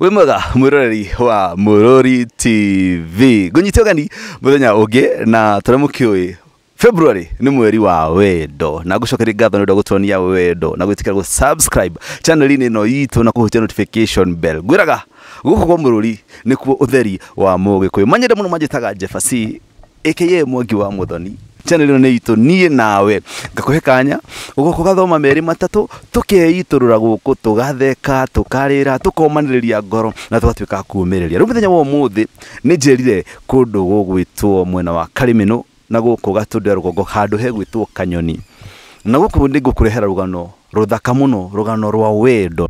wä mwega mwä roreri wa murori tv ngå nyite gani må thenya å ngä na tå kä å february nä mweri wa wendo na ngå cokeria ngatho nä å ndå gå wendo na gwä tä kä ra gå inä ä no itå na kå hutia notification bell ngwä raga gå kå gwo må rå nä kuo å theri wa må gä kå yå manyende må no manjä taga aka mwangi wa må thoni channel ino no nä itå niä nawe ngakå he kanya å gokå gathoma merä matatå tå keitå rå ra gå kå tå gatheka tå karä ra tå komanä rä ria ngoro na tågatuä ka kuumä rä ria rä u må thenya wa må thä nä njä rire kå ndå gå gwä two mwena wa karä mä na gå kå gatå handu rå handå he gwä two kanyoni na gå kå nä ngå kå rehera rå gano rå thaka må no rå gano rwa wendo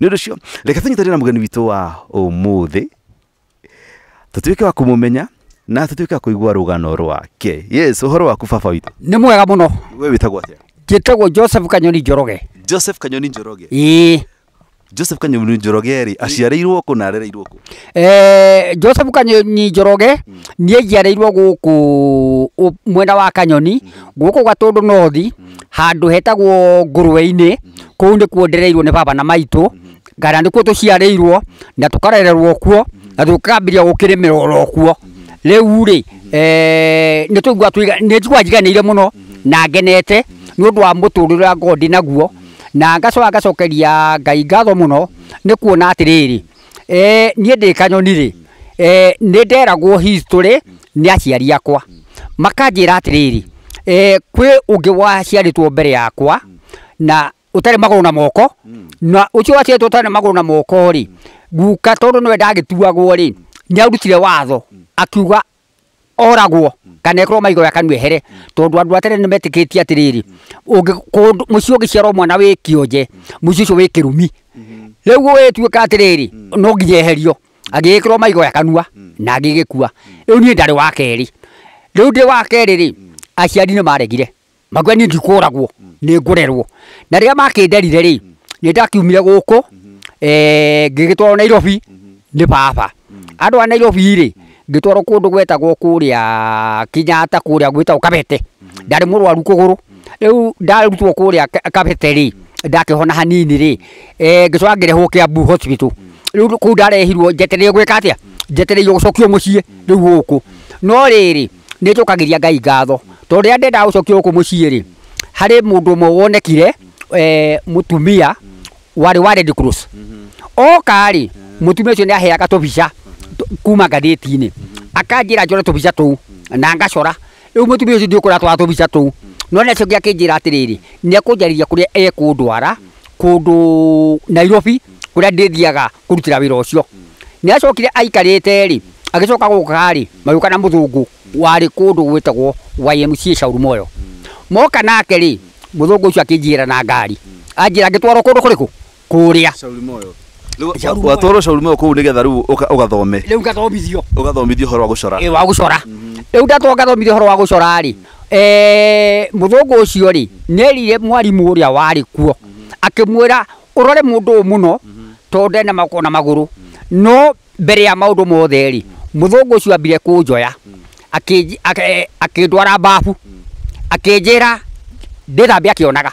nä å ndå cio reka tå nyitanä na må geni witå wa å thä tå tuä ke wa kå må menya na tå tuä ke wa kå igua rå gano rwake yes å horo waku baba witå nä mwega må no wä wä tagwo atä a njä tagwo joseph kanyoni njoroge joseph kanyoni njoroge ĩĩ joseph kanyoni njoroge rä aciareirwo kå na arereirwo kå eh, joseph ni njoroge ni njiareirwo gå kå mwena wa kanyoni gå kå gatå nothi handå hetagwo ngurweini inä ni nä kuo ndereirwo nä baba na maitå ngana nä kuo tå ciarä na tå karererwo kuo na tå gukirimira gå kä rä mä roro kuo rä u rä nä njigua ni ire må no na ngenete nä å ndå wa må tå rä re ngoo naguo na ngacoka ngacokeria ngai ngatho muno nä kuona atä rä rä niä ndä kanyoni rä nä nderagwo history nä aciari akwa makanjä ra atä rä rä kwä å ngä waciarä mbere yakwa na å tarä magå rå na moko na å cio waciarä two å tarä magå rå na moko rä guka tondå nä we ndagä tuagwo rä nä arutire watho akiuga oragwo kana ikorwo maigo ya kanua ehere tondu andu atere ni metikitie atiriri ungi mucio ungiciarwo mwana wi kionje mucio cio wi kirumi riu wituika atiriri no nginya eherio agigikirwo maigo ya kanua na agigikua riu nie ndari wa keri riu ndi wa keri ri aciari ni maregire makiuga niĩ ndikoragwo ni ngurerwo na rĩrĩa makĩnderire rĩ nĩ ndakiumire gũkũ eh, ngĩgĩtwarwo nairobi ni baba andũ a nairobi rĩ ngitwarwo kundu gwetagwo kuria kinyata kuria gwita ukabete mhm. ndari murwaru kuguru mhm. riu ndarutwo kuria kabete ri ndakihona hanini ri eh, ngicoka ngirehwo kiambu hospital mhm. riu kuu ndarehirwo njetereire gweka atia njetereire gucokio mucii riu guku no riri nä njå ngai ngatho tondå rä a ndendaga gå cokia gå kå må ciä rä harä må ndå må wonekire må eh, tumia warä wa okarä må tumia å cio nä aheaga tå kuma gathiti-inä akanjä ra njore tå mbica tå u na ngacora rä u må tumia å cio ndiå kå ratwara tå tå u no nä acio ngä akä njä ra atä rä rä nä akå njarä ria kå rä a ekå ndwara kå nairobi kå rä a ndä thiaga kå rutä ra wä ra å cio nä acokire aikarä te rä agä coka gå karä magä ka må thå warä kå ndå gwä tegwo ymc caurumoyo moka nake rä må å cio akä njä ra na ngari anjä ra ngä twarwo kå ndå kå rä kå kå rä a watwarwo caurumeo kå u getha rä u å gathome rä ngathomithio å horo wa gå cora wa gå cora mhm. rä u ndatwo ngathomithio å horo wa gå cora rä må mhm. thå ngå å cio rä mhm. nä erire mwarimå å rä a warä kuo akä mwä ra å rore må ndå å må no tondå na magå rå no mbere ya maå ndå mothe rä må thå ngå å cio ambire kå njoya akä ndwara mbabu akä njä ra ndä thambe akä onaga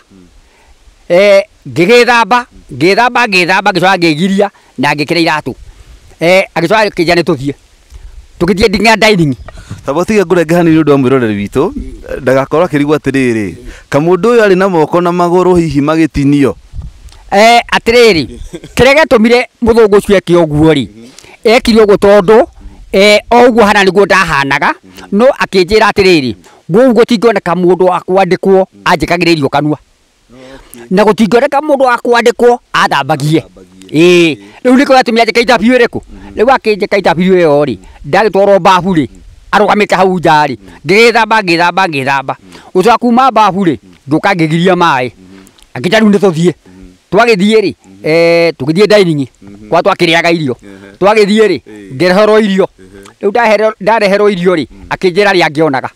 Eh, ngĩgĩthamba ngĩthamba ngĩthamba ngĩcoka ngĩgiria na ngĩkĩra iratũ eh, agĩcoka kĩnja nĩ tũthiĩ tũgĩthiĩ nginya dining tamba tiga ngũrenge hanini ũndũ wa mwĩroreri witũ ndagakorwo akĩrigwo atĩrĩrĩ kamũndũ ũyũ arĩ na moko na magũrũ hihi magĩtinio eh, atĩrĩrĩ kĩrĩa gĩatũmire mũthũngũ ũcio eke ũguo rĩ ekire ũguo tondũ o ũguo hana nĩguo ndahanaga no akĩnjĩra atĩrĩrĩ gũu gũtingĩoneka mũndũ wa kwandĩkwo anjĩkagĩra irio kanua na reka gutingoreka mundu akwandikwo athambagie ii riu niko atumia njeka ithabiu iriku mm. riu akinjeka ithabiu iyo ri ndagitwarwo mbabu ri mm. arugamite hau nja ri mm. ngigithamba ngithamba ngithamba gucoka kuma mbabu ri nduka ngigiria mai akita riu nituthie twagithie ri eh, tugithie dining mm-hmm. kwa twakiriaga irio mm-hmm. twagithie ri ngereherwo irio mm-hmm. riu ndareherwo irio ri akinjira ri angionaga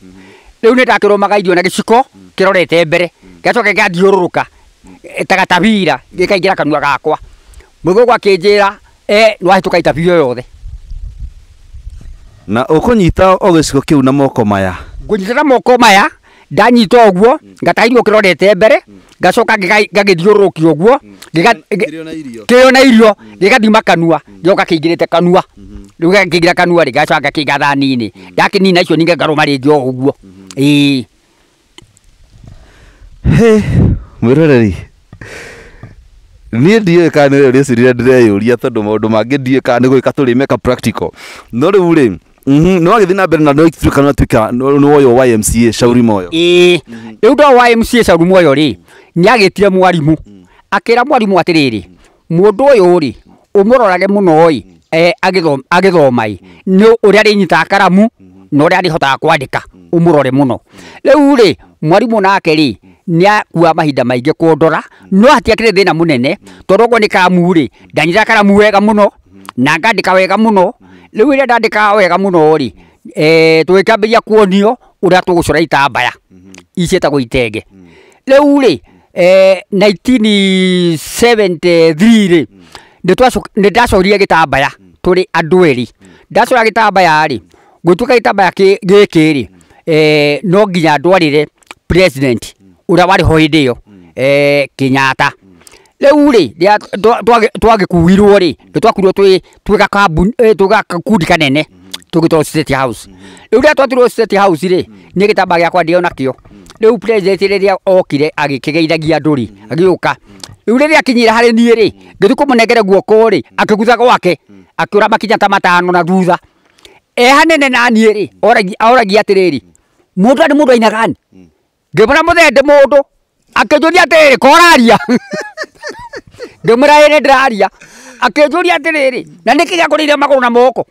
riu maga irio na giciko kirorete mbere gacoke gathiururuka Eh, tagatabira gikaingira kanua gakwa mugogo akinjira eh nwahituka itabio yothe na ukunyita o kiu na moko maya ngunyita moko maya ndanyita oguo ngatarirwo kirorete mbere ngacoka ngagithiururukio oguo mm. kiriona irio mm. gigathima kanua gioka mm. kiingirite kanua mm-hmm. riu gakiingira kanua ri gacoka ngakiiga thani-ini mm-hmm. ndakinina icio ninge ngaruma ringi o uguo ii mm-hmm mwiroreri niä ndiä kana nä rä cirire reyå ria tondå maå ndå mangä ndiä kana nä gwä ka tå rä meka practical no rä u rä no agä thiä na mbere na tuä na tuä nä woyo ymca cauri moyo ää rä u ndo ymca cauri moyo rä nä agä tire mwarimå akä ra mwarimå atä rä rä må ndå rä å må rorage må noä e, agä thomaä nä å rä a rä nyitaga karamu na å rä a rä hotaga kwandä ka å må rore må no rä u rä mwarimå nake rä nä akua mahinda maingä kå no hatiakä rä thä na må nene tondå guo nä karamu rä ndanyita na ngandä ka wega muno no rä u wega muno ri eh tå kuonio å tugucora a tå gå cora itambaya mm-hmm. iciätagwo itenge rä u rä 1973 ri nä ndacorie gä tambaya tå rä andå erä ndacora gä tambaya rä gwä tuä ka gä tambaya gä kä no nginya ndwarä president uria wari ho hindi iyo mm. eh Kenyatta riu ri twagikuirwo ri ni twakuirwo mm. twiga kambuni eh, twiga kundi kanene mm. to state house riu ria twatirwo state house ri ni gitamba giakwa ndio nakio u president riria okire agikigeithagia andu ri agiuka riu riria akinyire harä niä rä ngä thiä kå må nengere guoko rä akä gutha gwake akä å ra makinya ta matano na thutha ehanene naniä rä oragia atä rä rä må ndå arä må ndå ainagani ngimwira muthende mundu akinjuria atiriri koraria ngimwira iri ndiraria akinjuria atiriri na niki giakurire maguru na moko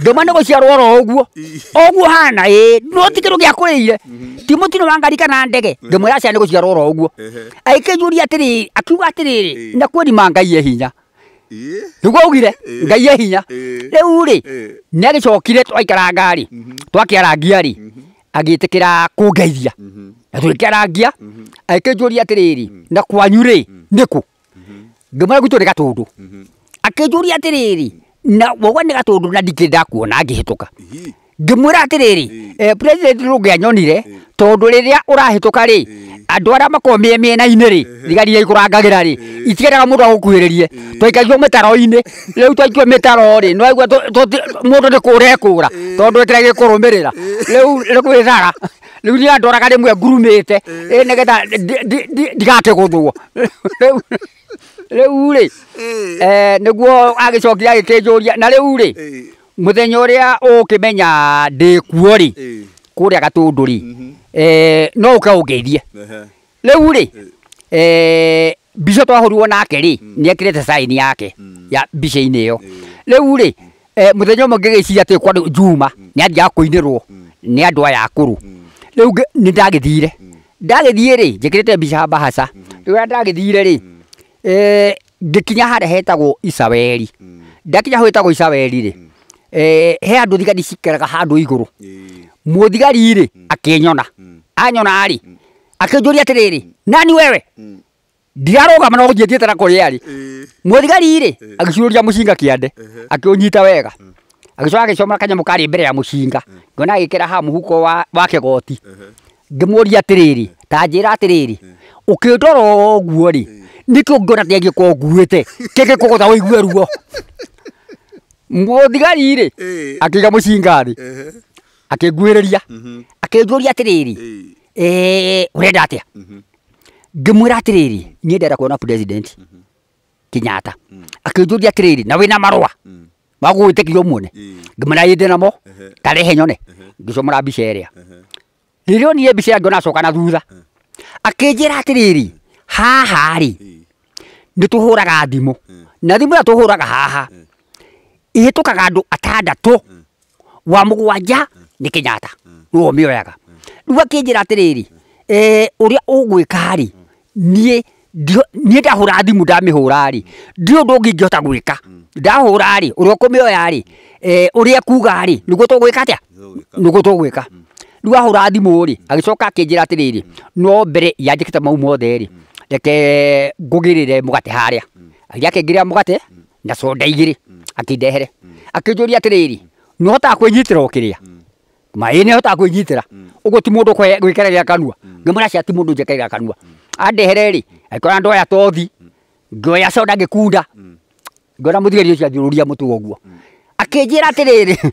ngima nä gå ciarwo ro å å hana ä no ti kä mm-hmm. ti må wa ngari kana ndege ngä mwä ra cia nä gå ciarwo ro å guo aikä akiuga atä rä rä na ngai e hinya nä augire ngai e hinya rä u rä nä agä cokire twaikaranga rä mm-hmm. twakä arangia rä mm-hmm. agä tä kä ra kå Mhm. na tå gä atiriri njå ria atä rä rä na kwanyu rä nä kå ngä mwä ra gwitå nä gatå ndå akä njå ria atä rä rä na woga nä gatå ndå na ndikä ndakuona ngihituka hä tå ka ngä mwä ra atä eh, rä ri rå ngä anyonire tondå rä rä a å rahä tå ka rä andå arä a makoragwo mĩena-inĩ rä thigari iria ikårangagä ra rä itigendaga må ndå agåkuhä rä rie twaikagio mä taro-inä rä u twaikio mä taro rä nä må ndå nä kå rekå ra tondå ä gä kå rå mä rä ra rä u nä gwä thara rä u nä andoraga rä mwe ngurumä te ä nä getha ndigatä gå thwo rä u rä eh, nä guo agä cokire agä kä njå ria na rä u rä må thenya å rä a å kä menya ndä kuo rä kuria gatunduri mm eh no ka ugeithie riu ri eh mbica twahurwo nake ri ni akirete sign yake ya mbica ine yo rä u eh muthenyo thenya å mwe ngä kwa juma ni athiaga kå inä rwo nä andå aya akå rå rä u nä ndagä thire ndagä thiä rä njä kä rä te mbica mbahaca rä u rä a ndagä thire rä ngä kinya harä hetagwo icaweri ndakinya hwä tagwo icaweri rä he andå thigari cikeraga handå igå rå muthigari rä mm. akinyona mm. anyona ari mm. akinjuria atiriri nani wewe ndirarugama no njie thiete na kuria ari muthigari rä agicururia mucinga kiande akiunyita wega agicoka agicomora kanyamu kari mbere ya mucinga ngona agikira ha huko wa wake goti ngimuria atiriri ta njira atiriri ukindora oguo rä niki ngiona ti angikwo nguite kiki kugutha wigue ruo muthigari rä akiga mucingari akinguĩrĩria mm-hmm. akĩnjũria atĩrĩrĩ ũrenda atĩa mm-hmm. ngĩmwĩra atĩrĩrĩ niĩ ndenda kuona president mm-hmm. Kenyatta mm. akĩnjũria atĩrĩrĩ na wĩna marũa mm. ma gũgwĩtĩkio muone ngĩmwĩra ĩĩ namo tarehe nyone ngĩcomora mbica ĩrĩa rĩrĩa onire mbica ngĩona acoka na thutha akĩnjĩra atĩrĩrĩ haha rĩ nĩ tũhũraga thimũ na thimũ ĩrĩa tũhũraga haha ĩhĩtũkaga andũ atandatũ wa mũgwanja nä kä nyata rå mm. å mä oyaga rä u mm. akä njä ra atä mm. eh, rä rä å rä a å gwä karä niä niä ndahå ra thimå ndamä hå rarä ndirä å ndå å ngä ingä hota gwä ka ndahå rarä å rä a å kå mä oyarä å eh, rä a kugarä nä guo tå gwä ka atä a nä guo tå gwä ka rä u ahå ra thimå rä agä coka akä njä ra atä rä rä no mbere yanjä kä te mau mothe rä reke ngå gä rä re må gate harä a agä akä ngä rä a må gate na conda igä rä akä ndehere akä njå ria atä rä rä nä å hotaga kwä nyitä ra å kä rä a maine nä hotaga kwä gitera å mm. guo ti må ndå gwä kereria kanua mm. ngä må ti må ndå kanua andehereri aikora ndoya tothi mm. ngioya coda ngä kunda ngo må thigari å cio anjå rå ria må tå guo akä njä ra atä rä rä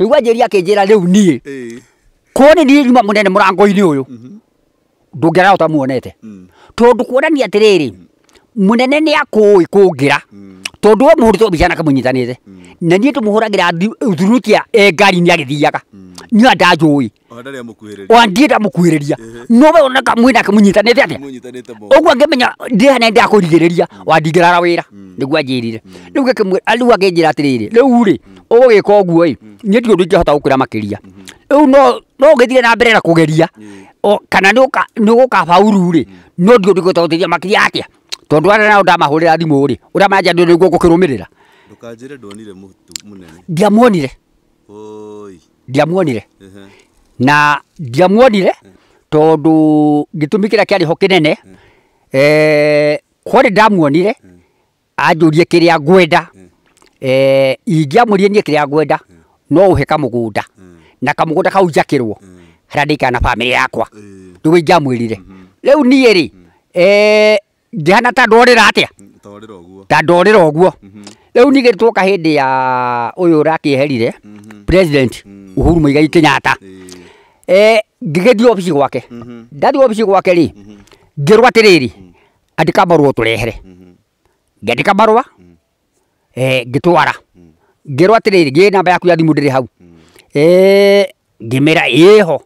rä u anjä ria akä njä ra rä u niä nyuma må nene må å yå muonete tondå kuonania atä rä rä må nene nä kå ngä ra tondu muhurito bijana kamunyitanite mm. na nie tumuhuragira thurutia e ngari ni agithiaga mm. ni anda njui o ndienda mukuhiriria no we onaka mwina kamunyitanite atia uguo ngimenya ndihane ndakurigireria mm. wa ndingirara wira niguo anjirire riu riu akinjira atiriri riu ri ugwika uguo i nie ti undu ingihota gukwira makiria mm-hmm. riu no no ugithire na mbere na kugeria kana ni ugukabauru ri no ndi undu ingihota guteithia makiria atia tondu arä nao ndamahå rä ra thimå rä å rä a manja nä guo gå kä rå mä rä ra ndåkanjä re ndonire må nene ndiamuonire ndiamuonire na ndiamuonire tondu gitumi kiria kiari ho kinene eh kwari ndamuonire anjurie kiria ngwenda eh ingiamurie nie kiria ngwenda no uhe kamugunda na kamugunda kau njakirwo haria ndikana family yakwa ndugu ingiamwirire mhm. riu nie ri mhm. eh ndihana ta ndorĩra atĩa ta ndorĩra ũguo mhm. rĩu nĩ hä ndä ya å å yå huru må igai kä Uhuru ngä gä e, ngĩgĩthiĩ obici gwake mhm. ndathiĩ obici gwake rä rä rä ngä rĩ mhm. ngĩrwo atĩrĩrĩ andĩka marũa ũtũrehere ngĩandĩka marũa e, ngĩtwara rä rä ngĩ namba yaku ya ndä rä hau ngä e, ngĩmĩra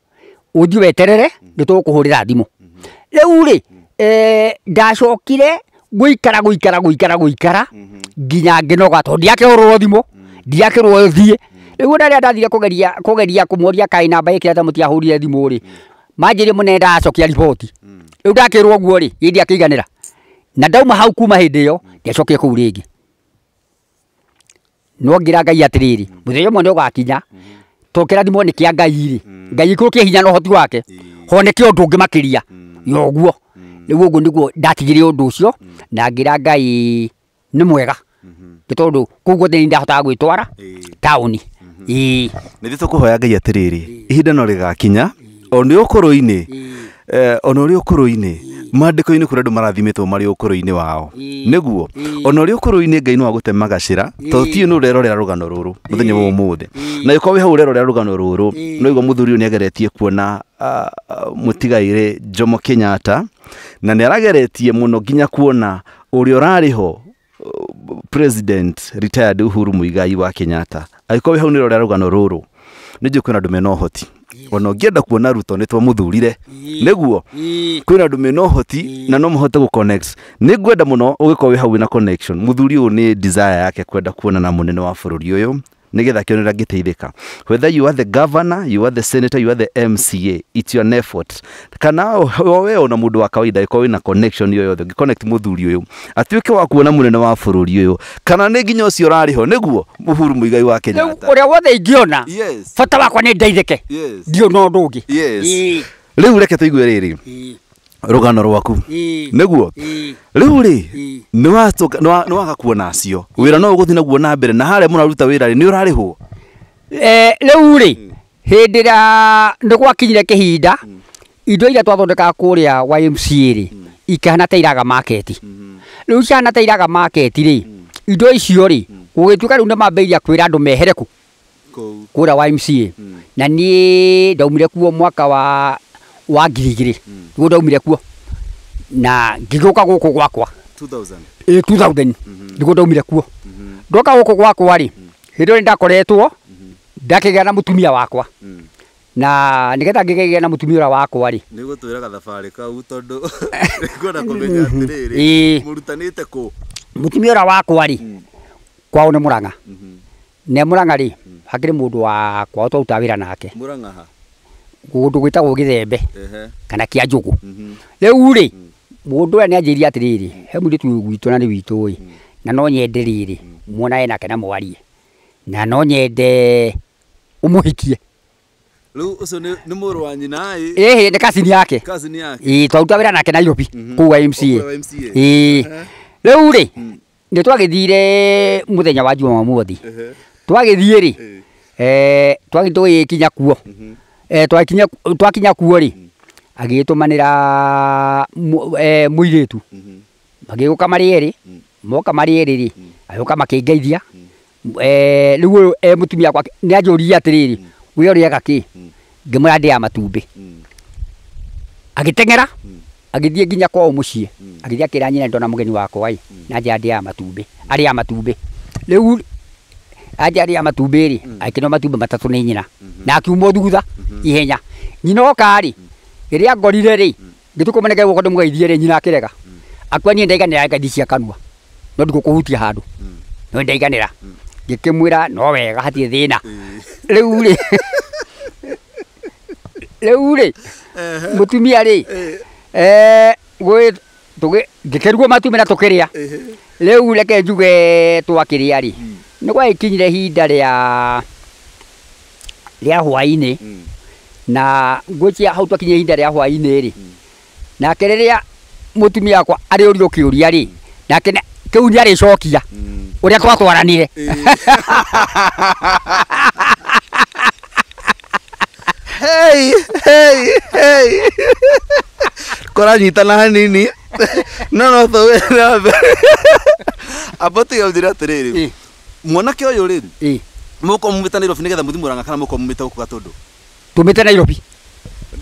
å thiä weterere nä tå kå hå nĩ tũgũkũhũrĩra thimũ rĩu rĩ Eh, ndacokire guikara guikara guikara guikara mhm. nginya nginoga tondu ndiakihurwo thimu ndiakirwo thie riu ona ria ndathire kugeria kugeria kumoria kai na namba ikira ta mutiahurire thimu ri mhm. manjiri mune ndacokia riboti mhm. riu ndakirwo guo ri indi akiiganira na ndauma hau kuma hindi iyo ndiacokire kuu ringi no ngira ngai atiriri muthenya umwe ni ugakinya to kä rathimo nä kä a ngai rä ngai ikå rå kie hinya na å hoti wake honeke å ndå å ngä makä yoguo rä u å guo nä guo ndatigire å ndå na ngä ra ngai nä mwega tå tondå kå guo thä nä ndahotaga gwä twara taåni ä mhm. nä thiä tå kå hoya ngai atä rä rä ihinda no rä gakinya o nä å kå rå-inä ona å rä å kå rå-inä mandäko-inä kå rä andå wao nä guo ona å rä å kå rå-inä ngai no agå te magacä ra tondå tiä nä å rerorera rå gano rå rå må thenya wa må na gä korwo wä hau å rerorera rå gano rå rå noigwo ageretie kuona uh, jomo kenyatta na må no nginya kuona rä a ho president retired Uhuru Muigai wa Kenyatta agĩkorwo wĩ hau rå rũgano rũrũ nĩ kwĩna andũ mena hoti ona ngienda kuona ruto nĩ twamuthurire nĩguo kwĩna andũ mena hoti na no mũhote gũconnect nä ngwenda gä korwo wä hau na connection thuri å yå desire yake kwenda kuona må nene wa å yå nigetha kionera ngiteithika whether you are the governor you are the senator you are the MCA it's your effort kana we ona mundu wa kawaida ko wina connection yo yothe connect muthuri uyu atuike wa kuona munene wa bururi uyu kana ni nginya ucio urari ho niguo muhuru muigai wa kenya uria wothe ingiona yes. bata wakwa ni ndeithike yes. ndio no ndungi yes. riu reke tuigue riri rugano rwaku niguo riu ri ni waga kuona acio wira no uguthii naguo na mbere na haria muraruta wira ri ni urarihwo eh, riu ri mm. hindi ria ni gwakinyire kihinda mm. indo iria twathondekaga kuria YMCA ri mm. ikihana ta iraga market mm-hmm. riu cihana ta iraga market ri indo icio ri gugituika riu ni mambiriria kwira andu mehereku ku kuria YMCA na nie ndaumire kuo mwaka wa wa ngiri igä rä guo ndaumire kuo na ngĩgä ka gå kå gwakwa nä mhm. guo ndaumire kuo mhm. ndoka gå kå gwakwa rä mhm. hä ndä ä ndakoretwo ndakä gä a na må tumia wakwa na nä getha ngä gä na må tumia å ra wakwa rä nä gå twä raga thabarä kau tondå kwenda må te må tumia å rä wakwa rä kwao nä må ranga nä må ranga rä hakä rä må ndå wakwao twarutaga wä ra nake kundu gwitagwo githembe kana kia njugu mhm. riu ri mundu mm. ria nianjiri atiriri he muritu gwitu na ni witu i mm. na no nyende riri mm. muona enake na mwarie na no nyende umuhikie riu ucio ni muru wa nyina i ii ni kasini yake yake ii twaruta wira nake Nairobi mhm. kuu MCA ii riu ri nä twagä thire må thenya wa juma mwothi twagä thiä rä twagä kinya kuo mhm. Eh, twakinya twakinya kuo rä agätåmanä ra må eh, irä tu magä mm-hmm. gå ka marä erä mm-hmm. moka marä erä rä mm-hmm. agä å ka makä ngeithia eh, rä u må tumia nä anjå ria atä rä rä wä å rä aga kä ngä mwä ndä ya matumbä agä tengera agä thiä nginya kwao må ciä agä thiä akä nyina ndona må geni wakwa ä na njä ya ya arä ya matumbä rä ajari ya a matumbä rä matatu ni matatå nä nyina mm-hmm. na akiuma thutha mm-hmm. ihenya nyina okarä rä mm-hmm. rä a ngorire rä ngä tå kå manege guoko nyina akä rega akwani ndaiganä ra ngaithi dicia kanwa no ndiko kå hutia handå no ndaiganä ra mwä ra no wega hatie thä na ri riu ri mutumia ri eh må tumia rä ngä kä ruo matumbä na tå kä rä rä u reke njuge twakä rä nä gwagä kinyire ihinda rä rä hwainä mm. na cia hau twakinyire ihinda rä a hwainä rä mm. nake rä rä tumia wakwa arä å rio kä å ria rä mm. nake kä u nä arä cokia å mm. rä a twatwaranire kåranyitana hanini no no tå wä na mbere ambå tigaå njä ra atä rä rä mwanake å yå rä rä må te nairobi nä getha må ranga kana må ko mumä te gå tå mä te nairobi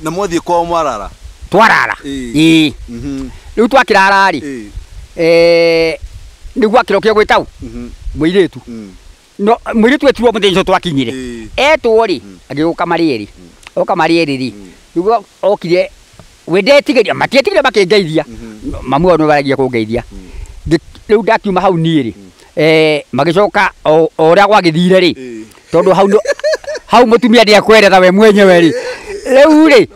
na mwathiä kwao mwarara twarara ä mhm. rä u twakä rara rä nä guo akä rokio gwä tau må irä tu no må irä tu etirwo må thä twakinyire etwo rä mhm. agä gå ka marä erä mhm. oka marä okire wendetigeria matietigeria makä ngeithia mamwe ao nä waragia kå u ndakiuma hau niä Eh, magicoka o ria gwagithire ri eh. tondu hau hau mutumia ndi akwendera we mwenyewe ri riu ri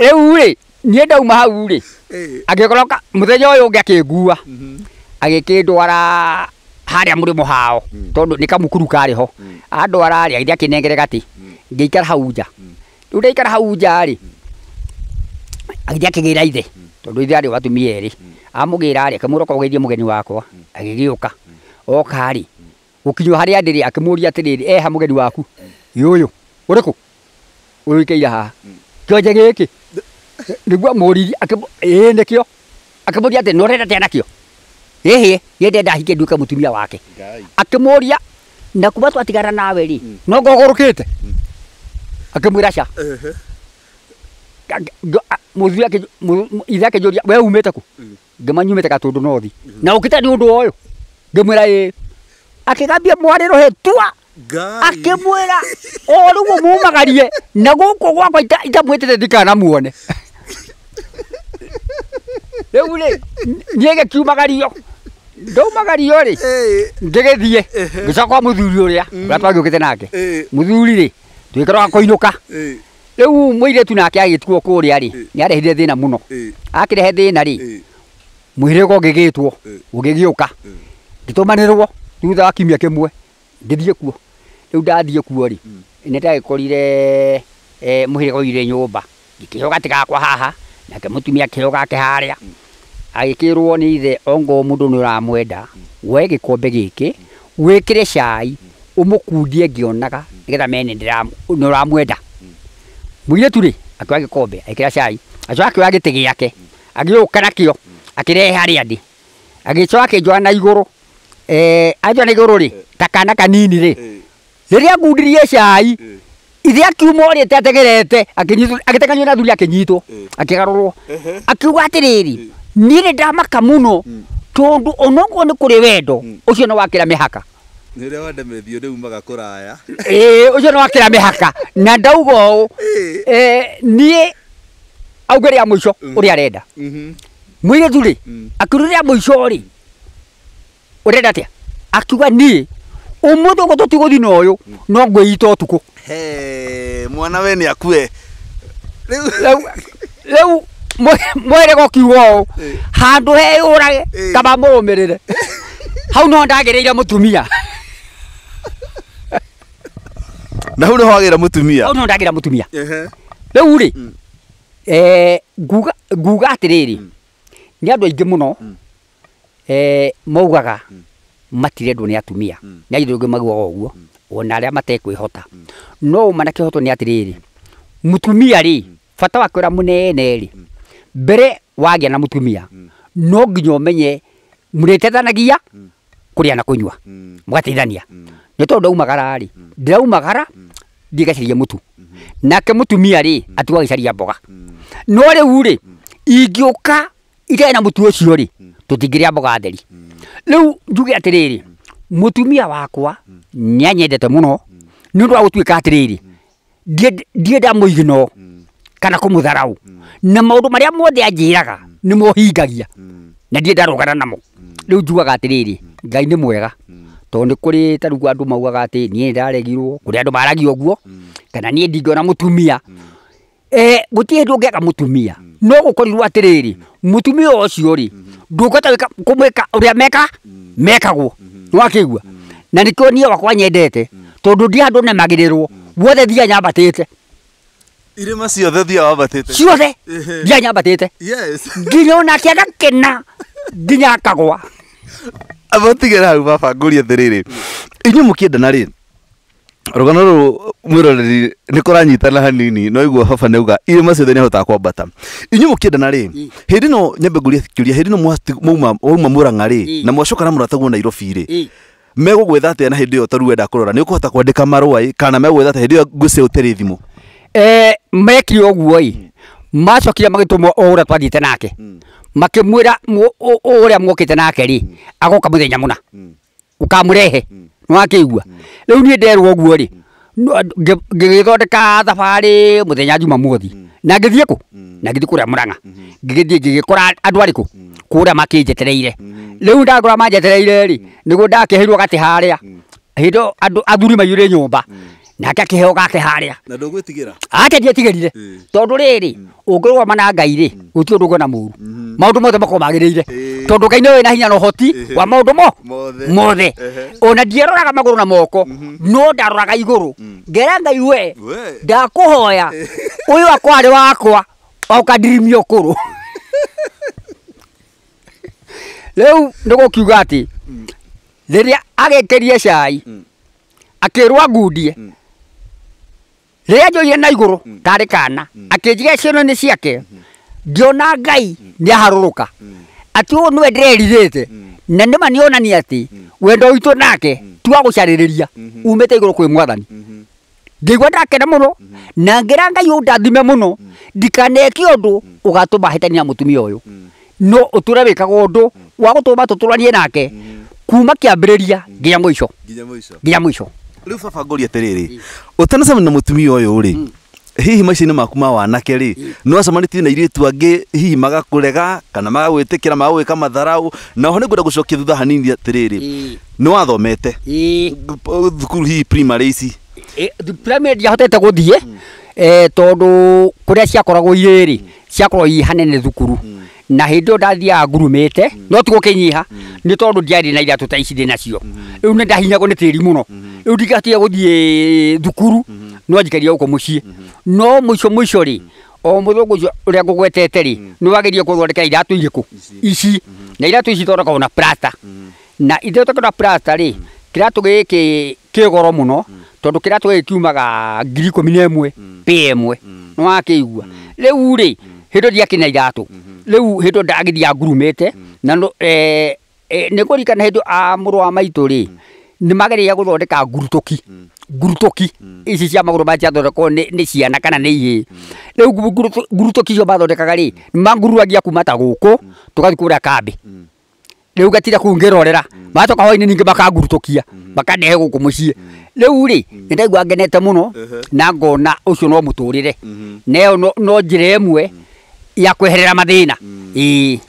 riu ri niä ndauma hau ri eh. agikoroka koroka må thenya å yå å ngä akä ngua mhm. agä kä ndwara harä a må rä mo hao mm. tondå nä kamukuru kari ho mm. andwara rä agä akä gati mm. ngiikara ngä ikara hau nja rä u ndaikara hau nja agä thiä akä gä ithe tondu ithari watumie ri mm. amugira ri akamuroka ugeithie mugeni wakwa mm. agigiuka mm. oka ri gukinyo haria ndiri akimuria atiriri eha ee mugeni waku yuyu uriku uikeire haha kionje giki niguo amuririe ii nikio akimuria ati norenda atia nakio hihi yendenda hike nduike mutumia wake akimuria na kuma twatigana nawe ri no ngogurukite akimwira ca muthia ke itha ke joria we umete ku mm. ngimanyu umete gatundu nothi na ukita ni undu oyo ngimwira i akigambia mwariro hetua akimwira oruguo mumagarie na guku gwakwa muone itamwitite ndikanamuone riu ri nie gikiumagario ndaumagario ri ngigithie ngicokwa muthuri uria uria mm. twagiukite nake muthuri ri twikirwa kuinuka riu muiretu nake agitwo kuria ri ni arehire thina muno akirehe thina ri mwirigo ngigitwo ugigiuka ngitumanirwo thutha wa kimia kimwe ngithie kuo riu ndathie kuo ri ni ndagikorire e, muhirigo ire nyumba ngikioga tigakwa haha nake mutumia akiogake haria agikirwo ni ithe ongo mundu ni uramwenda woe gikombe giki wikire cai umukundie ngionaga nigetha mene ni uramwenda muiretu rä akioya gä kombe agä kä ra cai acoka akioya gä tä gä ake agä å ka nakio akĩrehe harĩa ndĩ agĩcoka akĩnjoya na igũrũ eh, ee, anjoya na igũrũ rĩ ta kana kanini rä a ngundirie cai ithe akiuma ategerete tetegerete agĩteganio na thuri akĩnyitwo akĩgarũrwo akiuga rä niä rä ndamaka tondå tondũ nä kå rä wendo wakä ra mä haka nä rä a wende mä umaga kå raya å cio nä ra mä haka na ndauga å niä auge rä a må ico å mm. rä a arenda må irä tu rä akiuga rä a må ico å renda atä a akiuga niä å må thå gå thi na å yå no ngwä ita å tukå mwana we nä akue rä mwerega mwere gokiuga å handå he å rage kaba rå mä rä re hau no ndagä rä ire må tumia na hau nä agira mutumia ra må tumia mutumia u rä nguga atiriri andå aingä må no maugaga matirendwo ni atumia ni aindu ngä maguaga mm. guo ona matekwä hota no rä ni atiriri mutumia rä bata wake uria munene ri mm. mbere a na mutumia mm. no nginya kå rä a na kũnyua mũgateithania ni tondå ndaumagara rä hmm. ndiraumagara hmm. ndigacaria må tu hmm. nake må tumia rä atigagäcaria mboga no rä u rä ingä ka itarä na må tu å cio rä tå tingä mboga theri rä u njuge atä rä rä må tumia wakwa nä anyendete må no nä å ndå wa gå tuä ka atä rä rä ndienda må igino kana kå må tharaå na maå ndå marä a mothe anjä raga nä mohingagia na ndienda namo rä u njugaga atä rä rä ngai nä mwega tondå nä kå rä tarä andå maugaga atä niä ndaregirwo kå rä andå maragia å guo kana niä ndingäona må tumia mm. eh, gå tiä ndå ngä aga må tumia no gå korirwo atä rä rä må tumia å cio rä ndå ngota kå mwä ka å rä a meka mm. mekagwo mm-hmm. nä wakä igua mm. na nä kä niä wakwa nyendete tondå ndi andå nemagä rä rwo guothe thia nyambatä te irima ciothe thia wambatä te ciothe thia nyambatä te nginya ona kä aga kena nginya akagwa abatigera hau baba ngũria atĩrĩrĩ inyuĩ mũkĩendana rĩ rũgano rũrũ mwĩroreri nĩ kũranyitana hanini no iguo baba nĩauga irĩma ciothe nĩahotaga kwambata inyuĩ mũkĩendana ri hĩndĩ no nyambe ngũria kĩũria hĩndĩ no mwauma muranga ri na mwacoka na mũrataguo nairobi rĩ megũgwetha atĩa na hĩndĩ ĩyo tarĩu wenda kurora ni ũkũhota kwandĩka marũa ĩ kana megũgwetha atĩa hĩndĩ ĩyo ngwĩcia ũtarĩ thimũ eh, mekire ũguo ĩ macokire magĩtũmwo o ũrĩa twathiĩte nake hmm makimwira uria mwokite nake ri agoka muthenya muna ukamurehe hmm. hmm. nwakiigua hmm. riu nie nderwo guo ri ngigithondeka thabari muthenya jumamothi na ngithie ku na ngithie kuria muranga ngigithie ngigikora andu ariku kuria makinjetereire riu ndagora manjetereire ri niguo ndakihirwo gati haria hindo andu athuri maiyure nyumba nake akä heo gake harä a na ndågwätigä ake ndiatigä rire tondå rä mm. rä å ngai rä gå ti å ndå maundu maå ndå mothe makorwo magä rä ire tondå ngai nä na hinya na hoti wa maå ndå mo mothe ona ndieroraga magå rå na moko mm-hmm. no ndaroraga igå rå mm. ngera ngai we ndakå hoya å yå akwarä wakwa okadirimi å kå rå rä u nä gå kiuga atä mm. rä rä a agä cai akä ngundie rä a njå na igå rå mm. tarä kana mm. akä njiga ciono nä ciake ngĩona ngai mm. nä aharå atĩ ũũ nĩwe ndĩrerirĩte na nĩma nĩonania atĩ wendo itå nake umä te igå rå kwä mwathani mm-hmm. ngĩigua ndakena mũno mm-hmm. na ngĩra ngai å ndathime mũno ndikaneke ũndũ ũgatũma hĩtania na mũtumia ũyũ no ũtũre wĩkaga ũndũ wa tå ranie nake mm-hmm. kuma kĩambĩrĩria nginya mũico nginya ico rä u baba atä rä rä å na må tumia å yå rä hmm. hihi maica-inä maku ma wanake rä hmm. nä wacemanä na irä angä hihi magakå rega kana magagwä tä kä ra magagwä ka matharaå naho nä ngwenda gå cokia thutha hanini atä rä rä nä wathomete hmm. thukuru hihi primary ici eh, primary ndiahotete gå thiä eh, tondå kå rä a ciakoragwo irä rä ciakorwo ihanene thukuru mm na hindi ndathia ngurumite mm. no tigo kinyiha mm. ni tondu ndiari na iratu ta ici nacio mm. riu ni ndahinyagwo ni tiri muno riu ndigatia guthie thukuru no njikaria guko mucii no muico muico ri o muthungu uria ngugwetete ri ni thondeka kuthondeka iratu iriku ici na iratu ici thondekagwo na prata na ithondekagwo na prata ri kiratu giki kä goro må no tondå kä ratå gä kiumaga ngiri ikå mi na ä mwe pä ä mwe nä wakä igua rä u rä hä ndå ndiakä na iratå mm-hmm riu hito ndagithia ngurumite mm. na nä kå hito hä a må rå wa maitå rä mm. nä mageria gå thondeka ngurutuki mm. ngurutuki ici cia magå rå maciathondekwo nä ciana kana nä ihä rä u ngurutuki icio mathondekaga rä mangururagia kuma ta gå kå tå gathi kå rä a kambä rä u gatira kå ngä rorera matoka hwainä ningä makangurutukia makanehe gå kå må ciä rä u rä nä ndaigua ngenete må no na ngona å cio no må tå rä re no no, ra ä mwe ya kweherera mathina ii mm.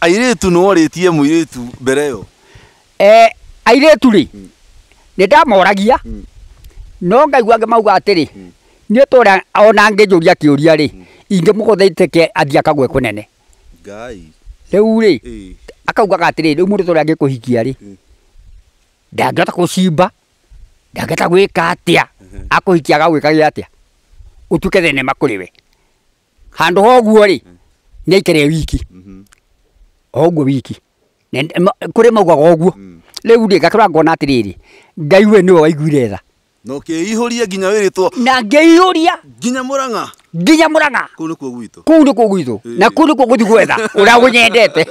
airitu no ritie muiritu mbere yo eh airitu ri mm. ni ndamoragia mm. no ngaigua ngemauga atiri mm. ni tora ona ngijuria kiuria ri mm. ingimuguthaiteke athia kagwe kunene ngai riu ri eh. akaugaga atiri riu mundu tora ngikuhikia ri mm. ndangihota gucimba ndangihota gwika atia akuhikiaga gwikagia atia utuke thenema kuri we handu hoguo ri nĩaikare wiki oguo wiki kũrĩ maugwaga ũguo mm. rĩu rĩ gatũra ngona atĩrĩrĩ ngai we nĩwe waiguire tha na ũkĩihũria nginya wĩrĩtwo na ngĩihũria nginya mũrang'a nginya mũrang'a kũu nĩkuo guito kũu nĩkuo guito na kũu nĩkuo ngũthi gwetha ũrĩa gũnyendete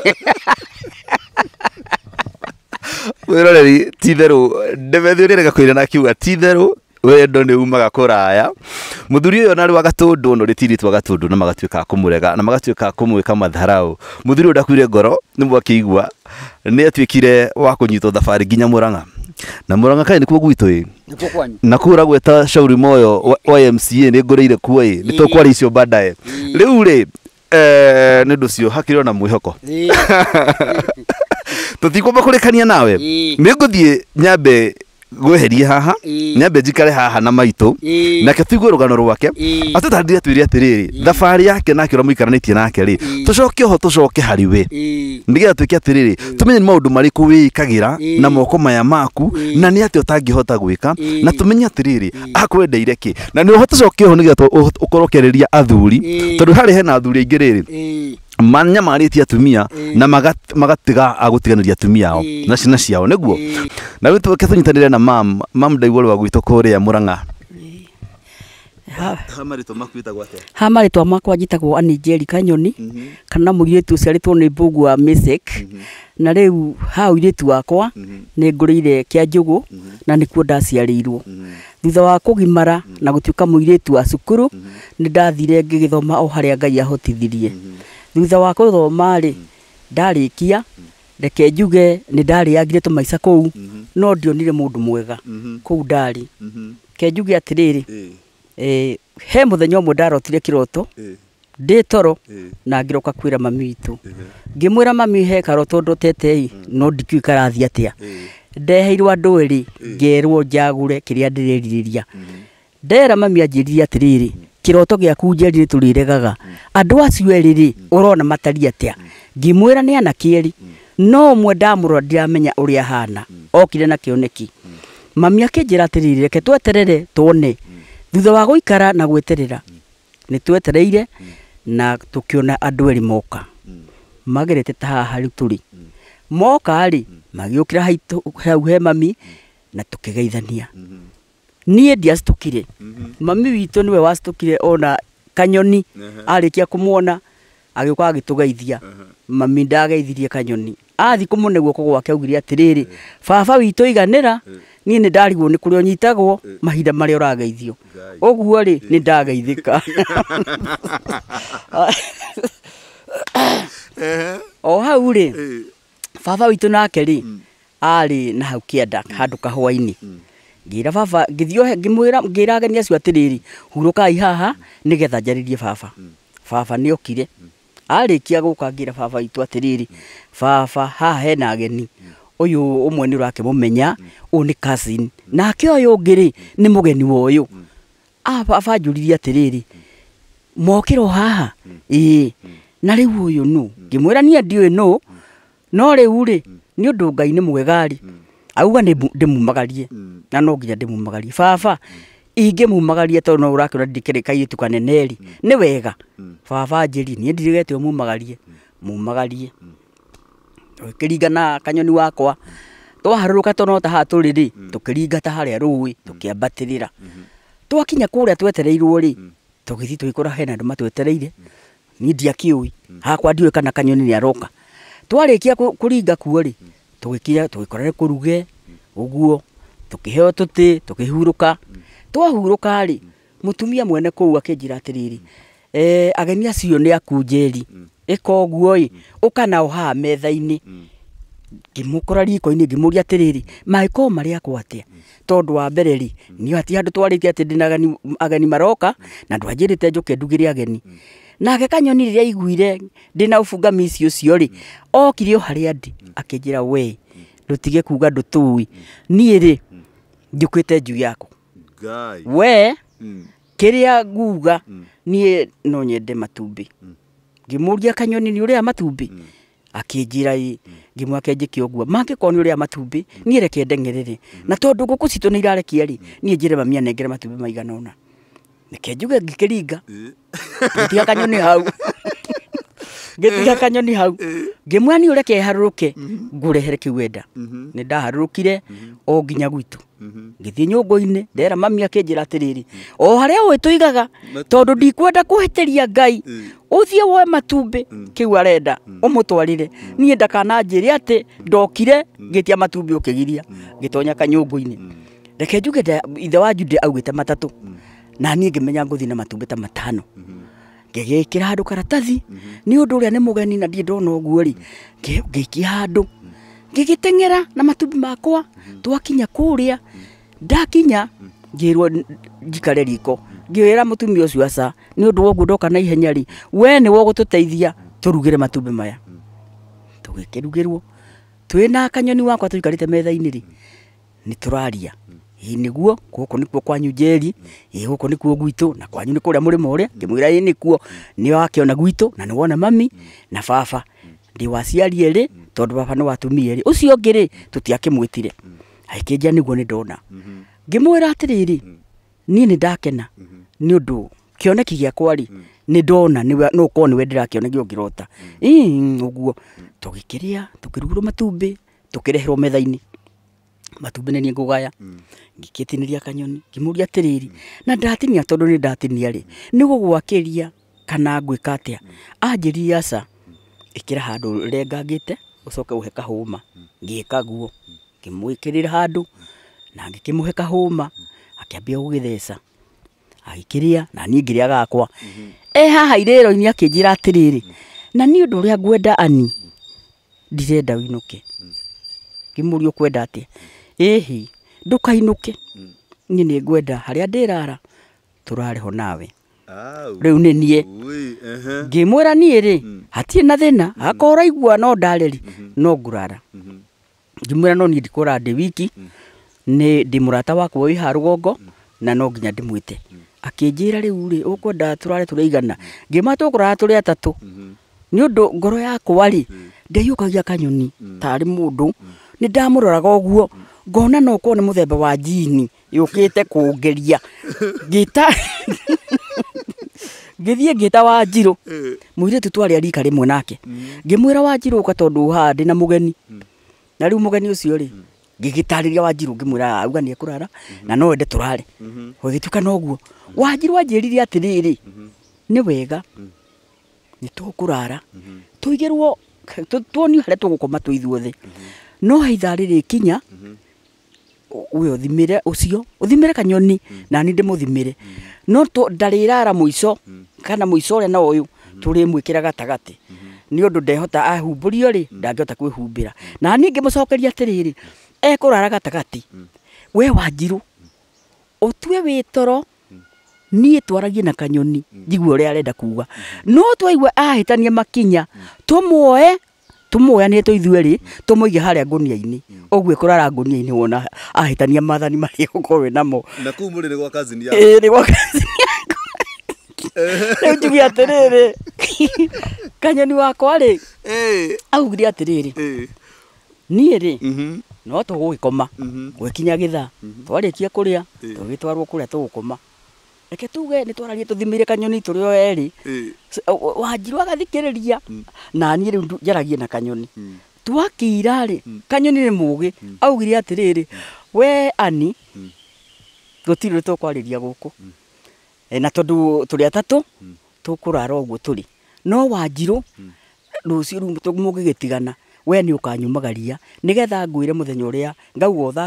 mwĩroreri ti itherũ ndemethio nĩrega kwĩra na akiuga ti itherũ wendo ni umaga kuraya muthuri uyo nari wagatundu no ritiri twagatundu na magatuä kå må na magatuä ka kå mwä ka matharaå må thuri å ndakuire ngoro nä mwakä igua atwikire wa kunyito thabari ginya muranga na muranga ranga ni nä kuo na kura gweta shauri moyo wa mca ni ngoreire kuwe ni kuo ä nä tokwarä icio bandae rä u rä eh, nä ndå cio hakirä ona mwä hoko tå tikwamba nawe nä ngå thiä nyambe gweherie haha ambe njikare haha na maitå nake tuigue rå gano rwake atata tandire atwä re atä rä rä thabarä yake na å muikara a må ikaranä tie nake rä tå coke oho tå coke harä we nä getha twä ke atä rä rä tå menye nä maå ndå marä kå wä ra na moko maya maku na nä atä a å tangä hota gwä ka na tå menye atä rä rä akwendeire kä na nä å ho tå coke oho nä getha å athuri tondũ harĩ hena athuri ingiriri manyamarĩtie atumia na magatiga agũtiganĩria atumia ao na ciana ciao nĩguo na rĩu tũke tũnyitanĩre na mam mam ndaigua rwa gwitũ kũrĩa mũrang'a ha marĩtwa makwa njĩtagwo anĩnjeri kanyoni mhm. kana mũirĩtu ũciarĩtwo nĩ mbũgu wa misek mhm. na rĩu ha ũirĩtu wakwa mhm. nĩ ngũrĩire kĩa njũgũ na nĩkuo ndaciarĩirwo thutha wa kũgimara na gũtuĩka mũirĩtu wa cukuru nä ndathire thoma o a ngai ahotithirie thutha wa kuthoma rä mm. ndarĩkia mm. reke njuge nä ndarĩagire tå maica kå u mm-hmm. no ndionire må ndå mwega kå u ndarĩ ke njuge atä rä rä he må thenya å mwe ndarotire kä roto ndä toro na ngä roka kwä ra mami witå ngä mwä ra mami he karoto ndotetei mm. no ndikiu karathi atä a ndeheirwo andå erä ngerwo njagå re kä rä a ndä rä ria mm-hmm. ndera mami anjä rire atä rä rä kiroto giaku njeri tå rä regaga andå acio erä rä å matari atä a ngimwä ra nä anakä no å mwe ndamå rora ndiramenya ahana rä okire na kä oneki mami akä njä ra atä reke tweterere tuone thutha wa gå na gweterera terä nä twetereire na tå kä ona andå erä moka magerete ta haha rä u moka rä magä ra hau he mami na tå kä geithania niä ndiacitåkire mhm. mami witå nä we wacitåkire ona kanyoni arä kia kå muona agä å tå geithia mami ndageithirie kanyoni athi kå må guoko gwake augire atä rä rä baba witå iganä ra niä nä ndarigwo nä kå rä nyitagwo mahinda marä a å rageithio å guo rä nä ndageithä ka o hau rä baba witå nake ri mm. arä na hau kienda mm. handå kahwaini mm ngira baba ngĩthiĩ ngimwira hmm. ngĩra ageni acio atiriri huruka ihaha nigetha jaririe baba baba ni okire ari kia guka ngira baba itu atiriri baba ha he na ageni ũyũ ũmwe nĩ ũrakĩmũmenya hmm. ũyũ nĩ cousin na kio yo ngiri ni mugeni wa ũyũ ah baba njũririe atĩrĩrĩ mokĩro haha i na rĩu ũyũ nũ ngimwira ni adio nũ no rĩu ri ni undu Ngai ni mwegari auga auga ndĩmumagarie na no nginya ndimumagarie baba ingimumagaria tondu no urakiona ndikiri kairitu kaneneri ni wega baba njiri nie ndirigetio mumagarie mumagarie ukiringana kanyoni wakwa no ta twaharũrũka tonotaha tũrĩ rĩ tũkĩringata harĩa rũĩ tũkĩambatĩrĩra twakinya kũrĩa twetereirwo rĩ tũgĩthiĩ tũgĩkora hena andũ matwetereire niĩ ndiakĩũĩ hakwa ndiũĩ kana kanyoni nĩ aroka twarĩkia kũringa kuo rĩ tũgĩkinya tũgĩkorere kũruge ũguo tukiheo tuti tukihuruka twahuruka ri mutumia mwene kuu akinjira atiriri eh ageni acio ni akunjeri ika ũguo ĩ ũka nao haha metha-inĩ ngĩmũkora riko-inĩ ngĩmũria atiriri magĩkorwo marĩ akwa atĩa tondũ wa mbere rĩ niĩ hati handũ twarĩte atĩ ndĩna ageni maroka na ndwanjĩrĩte njuke ndugĩre ageni nake kanyoni rĩrĩa aiguire ndĩna ufunga misi ucio ri okire o harĩa ndĩ akĩnjĩra we ndutige kuga ndutui niĩ rĩ njukite juu yako we mm. kiria guga mm. nie no nyende matumbi mm. ngimuria kanyoni ni uria matumbi mm. akinjira i ngimwa kenjiki ogwo make koni uria matumbi nie reke ndengerere na tondu guku cito ni irarekia ri nie njire mamia nengere matumbi maigana nike njuge ngikiringa eh. tiga kanyoni hau ngä eh. kanyoni hau ngä mwä ni å reke harå rå ke ngå rehere o nginya gwitå mhm. ngä thiä nyå ngå ndera mami akä njä ra o harä a å igaga tondå ndikwenda kå hä tä ria ngai å mm. thiä woe matumbä mm. kä u arenda å mm. må twarä re niä ndakana njä re atä ndokire ngä tia matumbä å kä giria ngä tonya kanyå ngå-inä reke njuge ithe wa jude augä te na niä ngä menya na matumbä ta matano mm ngĩgĩkĩra handå karatathi nä å ndå å rä a nä må geni na ndiä ndona å guo rä ngä ikia handå na matumbi makwa twakinya a ndakinya rwo njikare riko tumia å cio aca å ndå woguo ndoka na ihenya rĩ we tå rugä re matumbi maya rwo twä na kanyoni wakwa te metha rä nä tå raria ä nä nikuo gå nä kuo kwanyu njeri ä gå kå nä na kwanyu nä kuria rä a ngimwira rä ma å rä a kuo nä wakä ona gwitå na nä wona mami na baba ndi waciari erä tondu baba ni watumia erä ucio ngiri ngä rä tå tiakä mwä ndona ngimwira atiriri ra ni rä rä niä nä ndakena nä å ndå kioneki giakwarä nä ndona no å korwo nä we ndä rakionegä å ngä rota å guo tå gä kä rä matumbä nä niä ngå gaya mm. ngä kä tinä ria kanyoni ngä må ria atä rä ri na ndatinia tondå nä ndatinia rä nä gå gwakä ria kana ngwä ka atä a mm. anjä ria aca ä mm. kä ra handå rengangä te å coke å he ngä kaguo ngä mwä rä ra handå na ngä kä må he kahåma akä ambia gå gä theca agä kä rä a na niä ngä rä a gakwa mm-hmm. e haha irä ro-inä akä njä ra atä rä rä na nä å ndå å rä a ngwenda ani ndirenda å inå ke ngä må å kwenda atä a ihi ndukainuke ni hmm. ni ngwenda haria ndirara turareho nawe riu ni nie ngimwira nie ri hmm. hatirĩ na thĩna hmm. akorwo raigua no ndareri no ngurara ngimwira no niĩ ndikũra ndä wiki nä ndä må rata wĩ ha rũgongo na no nginya ndĩmwĩte akĩnjĩra rĩu tå ũkwenda tũrare tũrĩ aigana ngĩma tũkũrara tũrĩ atatũ nĩ ũndũ ngoro yakwa rĩ kagia kanyoni tarĩ mũndũ nĩ ndamũroraga ũguo ngona no korwo nä må wa jini yukite kungeria kå ngeria ngä ngithie ngita wa njirå muire twarä a rika rĩmwe nake ngimwira wa njirå ka tondu haha ndĩ na mugeni na rĩu mugeni ucio ri ngigitariria wa njirũ ngimwira auga ni ekũrara na no ende tũrare gũgĩtuĩka noguo wa njirũ anjĩrire atĩrĩrĩ ni wega nĩ tũkũrara tũigĩrwo tuonio harĩa tũgũkoma tũ ithuothe no ithaa kinya uyo thimire ucio uthimire kanyoni mm. na ni ndimuthimire mm. no ndarirara muico mm. kana muico mm-hmm. ri na uyu mwikira gatagati nä å ndå ndehota ahumbå rio rä ndangä hota kwä humbä ra na ningä må cokeria atä rä rä ekå rara we wanjirå å tue wä toro niä twaragie na kanyoni njigua å rä a arenda kuga no twaigua ahä tania makinya tå muoe tumuoyanie tå ithuĩ rĩ tå moige harĩa ogwe kurara ũguo ĩkũrara wona ahitania mathani mahi gũkorwo namo na ku muri ni gwa kazini ya eh ni gwa kazini ni rĩu njuge atĩrĩrĩ kanyoni wakwa atiriri augire atĩrĩrĩ ri mhm no tũgũgĩkoma mhm. gwĩkinya githa mhm. twarikia kuria tugitwarwo kuria tugukoma reke tuge ni twararie tå kanyoni tå rä o erä agathikä rä ria hmm. na niä ri njaragie na kanyoni hmm. twakira ri hmm. kanyoni nä må gä augire atä rä rä we ani gå tirä tåkwarä ria gå e, na tondå tå rä atatå tå kå rara å guo tå rä no wanjirå rå cio gä gä tigana we ni å kanyumagaria nä getha uria re må thenya å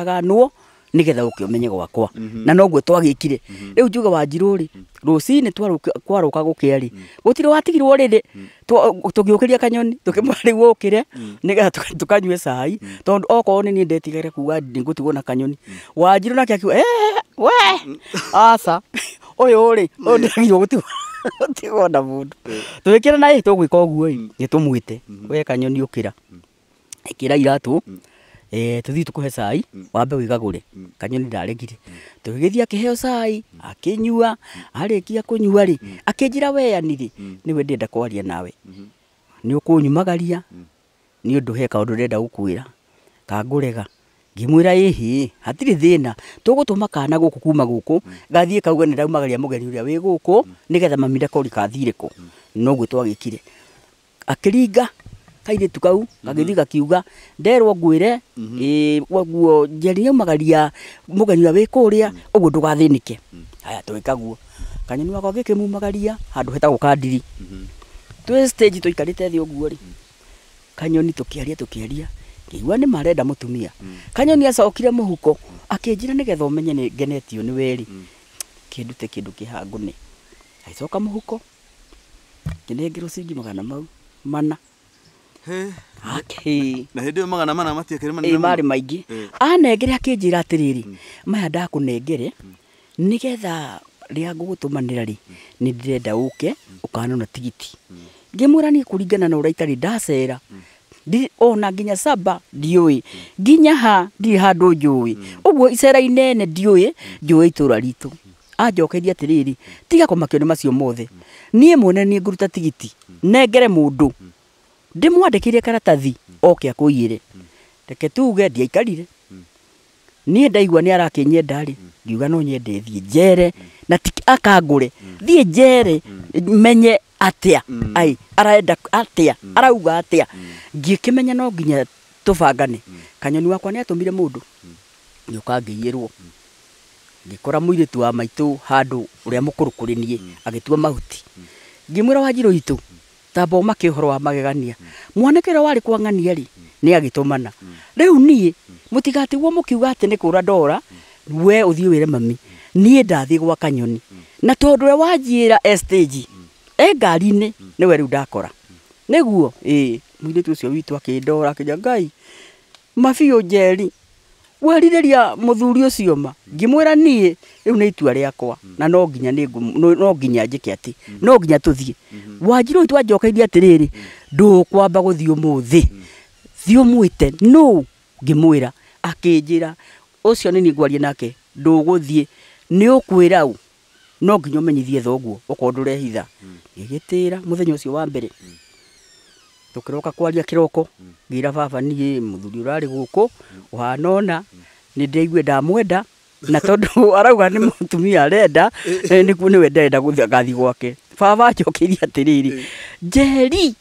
rä a nigetha uke umenye gwakwa mhm. na noguo twagikire mhm. riu njuga wanjiru mhm. ri rucini kwaruka gukiari gutire watigirwo riri tugiukiria kanyoni tukimwira riu ukire nigetha tukanyue cai tondu okorwo ni nie ndetigere kuga ningutigwo na kanyoni wanjiru nake akiuga we aca uyu ri uyu ndagirwo gutigwo tigwo na mundu tugikira na ii tugwika uguo ii gitumwite we kanyoni ukira ikira iratu mm eh tuthi tukuhe cai mm. wambe wigagure mm. kanyoni ndaregire tugithia akiheo cai mm. akinyua arikia kunyua ri akinjira weyanire niwe ndienda kwaria nawe mm-hmm. ni ukunyumagaria ni undu he kaundu ndenda gukwira kangurega ngimwira ihi hatiri thina tugutuma kana guku kuma guku gathie kauga ni ndaumagaria mugeni uria wi guku nigetha mamire kori kathire ku no gwitwagikire akiringa kairitu kau gagithi mhm. gakiuga nderwo ngwire mhm. mhm. guo njeri magaria mugeni wa wikuria uguo ndugathinike haya twikaguo kanyoni wako gikimumagaria handu hetagwo kandiri twi stage tuikarite thi uguo ri kanyoni tukiaria tukiaria ngiigua ni marenda mutumia kanyoni acokire muhuko akinjira akä njä ra menye nä ngenetio ni weri kindu te kindu kihangu ni kä muhuko nä agä magana mau mana na hä marä maingä anengere akä njä ra atä rä mm. rä maya ndakå mm. nä getha rä a ngå gå tå manä ra rä mm. nä ndä renda å ke å kanona tigiti ngä mwä ra niä kå ringana na å raitarä ndacera ona nginya saba ndiå nginya ha ndirä handå njå ä å guo icerainene ndiå ä njå ä itå ra ritå anjokeria atä rä rä tiga nä macio mothe niä mwene niä ngå ruta tigiti nengere må ndå ndimwandikire karatathi oke akuiyire reke tuge ndiaikarire niä ndaigua nä arakä nyenda-rä ngiuga no nyende thiä njere na ti akangå njere menye atä a arenda atä arauga atä a ngä kä menya no nginya tå bangane kanyoni wakwa nä atå mire må ndå nä å kangä irwo ngä kora må irä wa maitå handå å rä a må kå rå agä tua mahuti ngä mwä ra itå ta thoma kä horo wa magegania mwanake å warä kwang'ania rä nä agätåmana rä u niä må tigatigwo må kiuga atä nä kå ra ndora we å thiä wä re mami niä ndathiä gwa kanyoni na tondå we wajira ra e ngari ni nä we rä u ndakora nä guo ä må irä tu å cio witå akä ndora akä ngai mabiå njeri waririria muthuri ucio ma ngimwira nie riu ni itua riakwa na no nginya no nginya njike ati no nginya tuthie wanjiru twajokairie atiriri ndukwamba guthii umuthi thii umwite no ngimwira akinjira ucio nä ngwarie nake nä ni ukwira u no nginya menyithie thoguo ra må ngigitira å ucio wa mbere mm tukiroka kwaria kiroko ngira baba ni muthuri urari guku uhanona ni ndeigue ndamwenda na tondu arauga ni mutumia arenda wenda niwe guthia gathi gwake baba jokiria tiriri jeri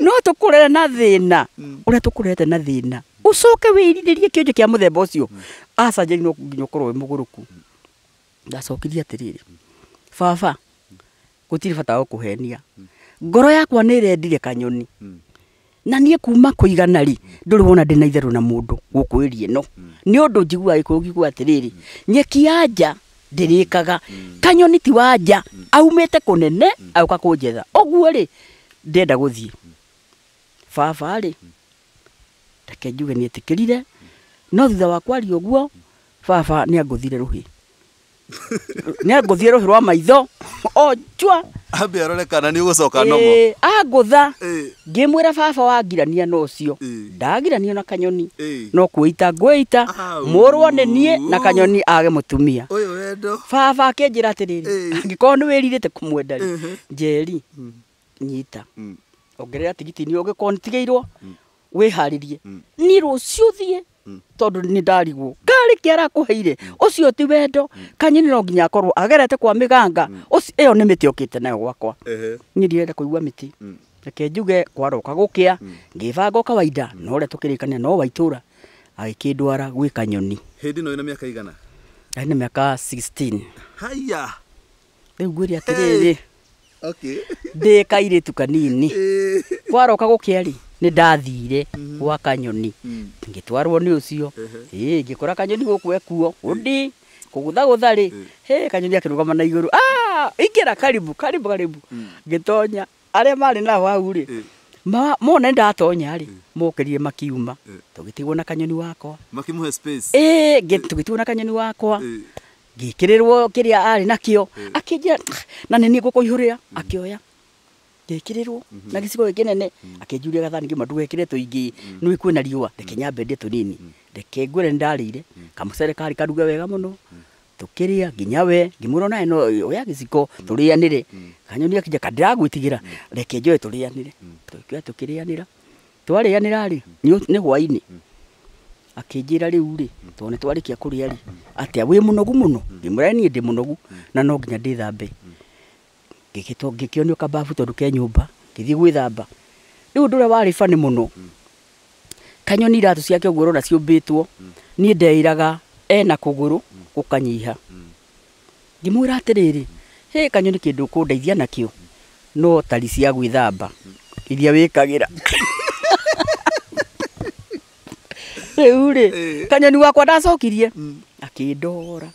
no tukurere na thina uria tukurete na thina ucoke wiriririe kionje kia muthemba ucio asa jeri no nginya ukorwo muguruku ndacokirie tiriri baba gutiri bata wa kuhenia ngoro yakwa nä rendire kanyoni hmm. na niä kuma kå igana rä ndå rä wona ndä na itherå na må ndå gå kå ä no nä å ndå njiguagä kå ngigua atä rä rä nyeki ya nja ndä kaga hmm. kanyoni ti wa nja hmm. aumä te kå nene agå kå njetha å guo rä ndenda gå thiä baba rä reke njuge nä etä kä rire no thutha wa kwaria å guo baba nä angå thire rå hä nä angå thiä rå hä rwa maitho o njua ambe arore kana nä å gå coka nomo angå tha ngä mwä ra baba wangirania na å cio ndagirania na kanyoni no kwä ita ngwä ita må rwo nä niä na kanyoni age må tumia baba akä njä ra atä rä rä angä korwo nä wä rirä te kå mwendari njeri mm. nyita mm. ongerera tigiti å gä korwo nä tigä irwo mm. wä harä rie nä rå cio thiä tondå nä ndarigwo ngari kä arakå heire å cio ti wendo kanyini no nginya akorwo agerete kwa mä ganga ä yo nä mä tä å kä te nayo gwakwa nyä ndirenda kå igua mä tä reke njuge kwaroka gå kä a ngä banga å kawaida no å rä a tå kä rä kania no waitå ra agä kä ndwara gwä kanyoni hä ndä no ä na mä aka igana aä nä mä aka haya rä u ngwä rä atä rä rä ndä kairä tu kanini kwaroka gå kä a rä nä ndathire mhm. gwa kanyoni mhm. ngä twarwo nä å cio ngä kora kanyoni gå ekuo kuo å guthari kå gå thagå kanyoni akä na iguru ah ingira ra karibu karibu karibu mhm. ngitonya are mari a marä ri ma mone mona ndatonya ri mukirie makiuma tå na kanyoni wakwa ä space gä tigwo na kanyoni wakwa ngä kä rä rwo kä arä nakä o akä na nini niä gå kå ihå rä akä oya ngekirirwo mhm. na gicigo kinene mhm. akinjuria gathani ngima ndugekire tuingi mhm. nui kwina riua reke nyambe ndie tunini reke ngwire ndarire kamucere kari karuge wega muno tukiria nginya we ngimwira na no oya giciko turianire kanyonia kinja kandiragwitigira reke njoe turianire tukiwa tukirianira twarianira ri ni ni hwaini akinjira riu ri twone twarikia kuria ri atia wi munogu muno ngimwira nie ndi munogu na no nginya ndithambe ngĩkĩonio kambabu tondå ke nyå mba ngĩthiä gwä thamba rä u å ndå å rä a må no hmm. kanyoni ratu ciake å na rona ni two hmm. niä ndeiraga ena kå gå rå gå kanyiha ra atä rä rä kanyoni kindu ndå kå ndeithia nakä o hmm. no tari cia gwä thamba iria wä kagä ra kanyoni wakwa ndacokirie akä ndora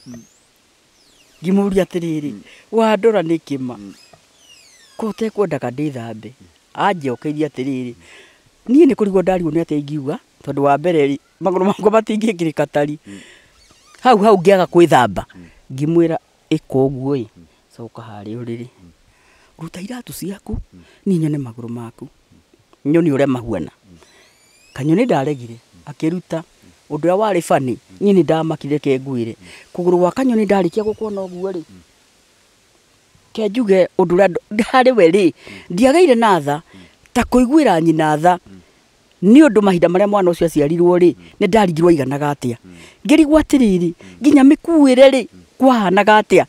ngimå atä rä rä wandora nä kä ma kå tekwendaga ndä thambe anjokeria atiriri niä nä kå rigwo ndariå nä atä ngiuga tondå wa mbere magå rå makwa matingä ngä rä katari hau hau ngä aga kwä thamba ngimwä ra ä ka å guo ä coka harä å rä rä ruta iratå ciaku ni nyone magå rå maku nyoni å rä a mahuana kanyo nä ndaregire akä ruta å ndå å rä a warä bani niä nä ndamakire kenguä re kå gå rå gwa kanyo nä ndarä kia gå kona å guo rä reke njuge undu ria harä we ri ndiageire na tha ta kuiguira nyina tha ni undu mahinda maria mwana ucio aciarirwo ri ni ndaringirwo aiganaga atia a ngä rigwo atä rä nginya mä kuä kwahanaga atia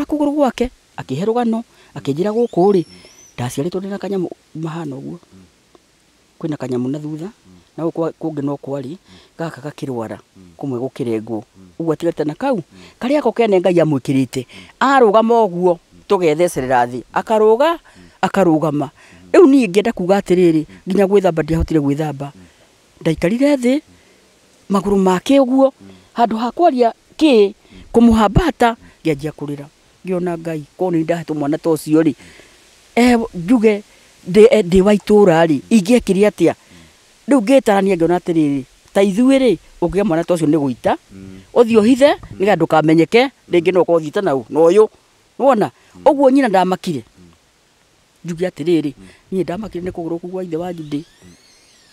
a kuguru gwake akiherugano he guku ri akä ndina ra gå mahana å guo kwä na kanyamå thutha na gå kå no kwari gaka gakirwara kumwe kå mwe gå kau karä ako kene ngai amwä aruga moguo te tugethecerera thi akaruga akarugama riu ni ngienda kuga atiriri nginya gwithamba ndiahotire gwithamba ndaikarire thi maguru make uguo handu hakwaria ki kumuhabata ngianjia kurira ngiona ngai koni ni ndahetwo mwana ta ucio ri eh, njuge ndä eh, wa itå ra rä ingä ekire atä a rä u ngä tarania ngä ta ithuä rä å mwana ta å cio nä gå ita mm. ni gandu kamenyeke rä ngä no korwo nau na å wona uguo nyina ndamakire njuge atiriri nie ndamakire ni kuguru kugwa ithe wa judi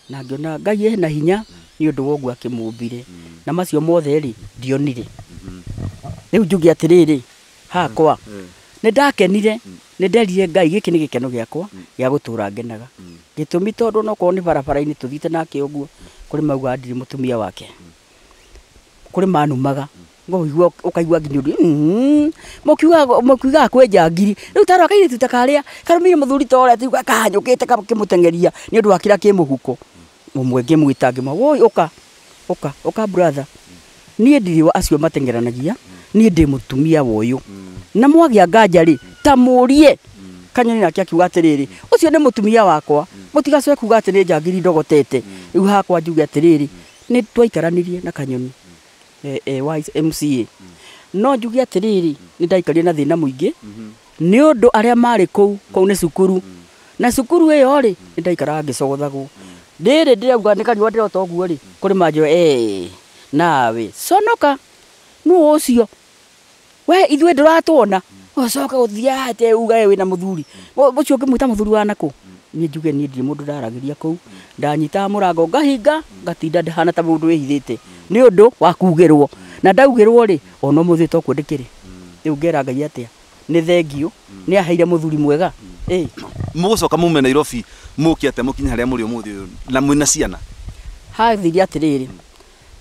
na ngiona ngai ena hinya ni undu wogu akimumbire na macio mothe ri ndionire riu njuge atiriri hakwa nä ndakenire nä nderire ngai giki ni nä gä keno gä akwa gä a gå tå ra ngenaga gä tå mi tondå ni nä barabara ini tå nake å guo mauga ndiri må tumia wake kå rä manumaga ngojua ukaigua nginya uri mukiuga mm-hmm. mukiuga kwenja ngiri riu tarwa kaire tutakaria karumire muthuri tore ati kahanyukite kakimutengeria ni undu wa kira ki muhuko mumwe ngimwita ngimwa woi uka uka uka brother niä ndirä acio matengeranagia niä ndä må tumia na mwagä a nganja rä ta kanyoni nake akiuga atä rä rä å wakwa må kuga atä nä njangiri ndogotete rä hakwa njuge atä rä rä na kanyoni Eh, eh, wise MCA no njuge rä nä ndaikarie na thä na må ingä thina muingi ni undu aria mari kuu kou nä cukuru na cukuru ä iyo rä ni ndaikara ngicogothagwo riri ndirauga ni kanyua ndirota uguo ri kuri manjo eh nawe conoka nu ucio we ithuĩ ndũratwona ũcoka gũthiate uga we wĩna mũthuri ũcio ũkĩmwĩta mũthuri wa nakũ niä njuge niä ndirä må ndå ndaragäria kå u ndanyitaga må rango ngahinga ngatinda ndähana ta må ndå wä hithä te nä å ndå wa rwo na ndaugä rwo rä ona må thä tokuo ndä kä rä rä u ngera ngai atä a nä thengiå nä aheire må thuri mwega må gå coka mume nairobi må kä atä må kinya harä a må rä å må thä å na mwä na ciana hathiri atä rä rä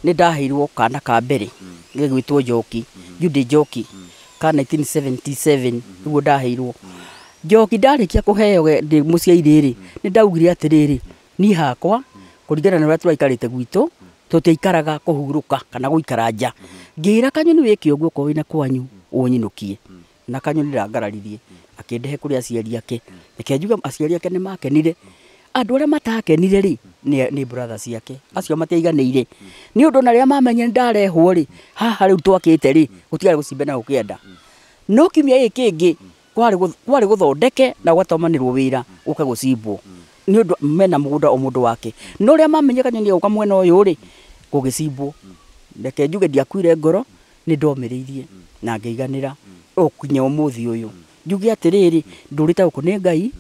nä ndaheirwo kana ka mbere gä two njoki judi njoki ka 1977 nä guo ndaheirwo mm njoki ndarĩkia kũheo ndĩ mũciairĩ rĩ nĩ ndaugire atĩrĩrĩ niĩ hakwa kũringana na ũrĩa tũraikarĩte gwitũ tũtiaikaraga kuhuruka kana gũikara nja ngĩra kanyoni wĩke ũguo korwo wĩna kwanyu ũnyinũkie na kanyoni ndangararithiĩ akĩndehe kũrĩ aciari ake reke njuge aciari ake nĩ makenire andũ arĩa matakenire ni, ni brother ciake acio matiaiganĩire ni ũndũ na rĩrĩa mamenyire nĩ ndarehwo rĩ haha rĩu twakĩte rĩ gũtiarĩ gũcimba na ukienda no kiumia gĩkĩ kĩngĩ kwari gå thondeke na gwatomanirwo wira uka ra ni ka mena mugunda o mundu wake no rä a mamenyekanyania uka mwena å ri rä ndeke gä cimbwo reke njuge ndiakuire ngoro ni ndomä rä na ngeiganira iganä ra å kinya å må thi å njuge atä rä rä ndå ngai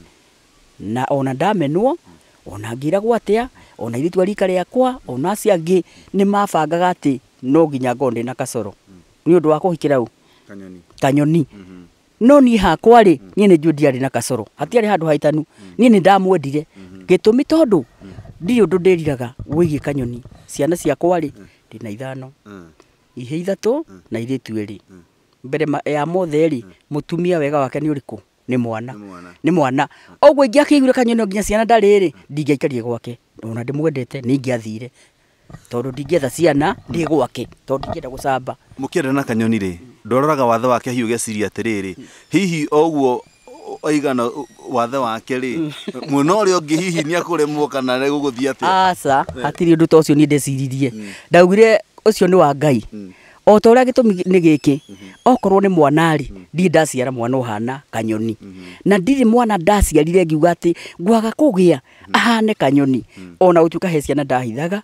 na ona ndamenwo ona ngä gwatia atä a ona iritua rika rĩakwa ona acio ngi ni mabangaga atĩ no nginya ngorwo na kasoro ni ũndũ wa kũhikĩra ũ kanyoni mhm no niä hakwa ri niä nä njå ndiarä na kacoro ari handå haitanu ni nä ndamwendire gä tå mi tondå ndirä å ndå ndä riraga kanyoni ciana ciakwa ri ndi na ithano ihe ithatå na irä tu ä mbere ya mothe ri mutumia wega wake ni uriku ni mwana ni mwana oguo ngi akigura kanyoni nginya ciana ndarä rä ndingäaikarie gwake ona ndä mwendete nä ingäathire tondå ciana ndä gwake tondå ndingä enda gå camba må na kanyoni ri ndororaga wathe wake hiũ geciria rä hihi oguo oigana wathe wake rä mwena å ngä hihi akå remwo kana gå gũgũthiĩ atĩa aca eh. hatirĩ ũndũ ta cio niĩ ndeciririe mm. ndaugire cio nä wa ngai mm. o ta ũrĩa gĩtũmi gä gĩkĩ mm-hmm. okorwo nĩ mwana-rĩ mm-hmm. ndaciara mwana ũhana kanyoni mm-hmm. na ndirĩ mwana ndaciarire ngiuga atĩ ngwaga kũgĩa mm. ahane kanyoni ona gũtuĩka he ciana ndahithaga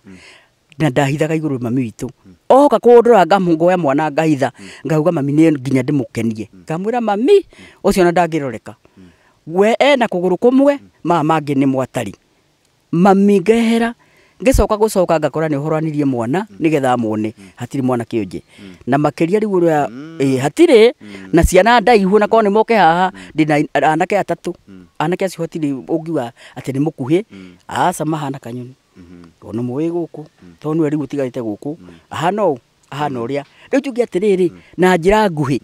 na ndahithaga rå mami witå oka kundora ngamugoya mwana ngaitha ngauga mami nä nginya ndä må kenie ngamwä mami å cio na ndangä roreka we ena kå gå rå kå mwe maa mangä nä mwatari mami ngehera ngä coka gå coka ngakora nä å horanirie mwana nä getha mone hatirä mwana kä nje na makä ria rä u å rä a hatirä na ciana ndaihu nakorwo nä moke haha ndä na anake atatå anake acio hatirä å ngiuga atä nä må kuhä aca mahana kanyoni to nä mwä gå kå mm. to nä rä u å tigarä te gå kå mm. ahana å ahana å mm. rä a rä u njuge atä rä rä na njä ra nguhä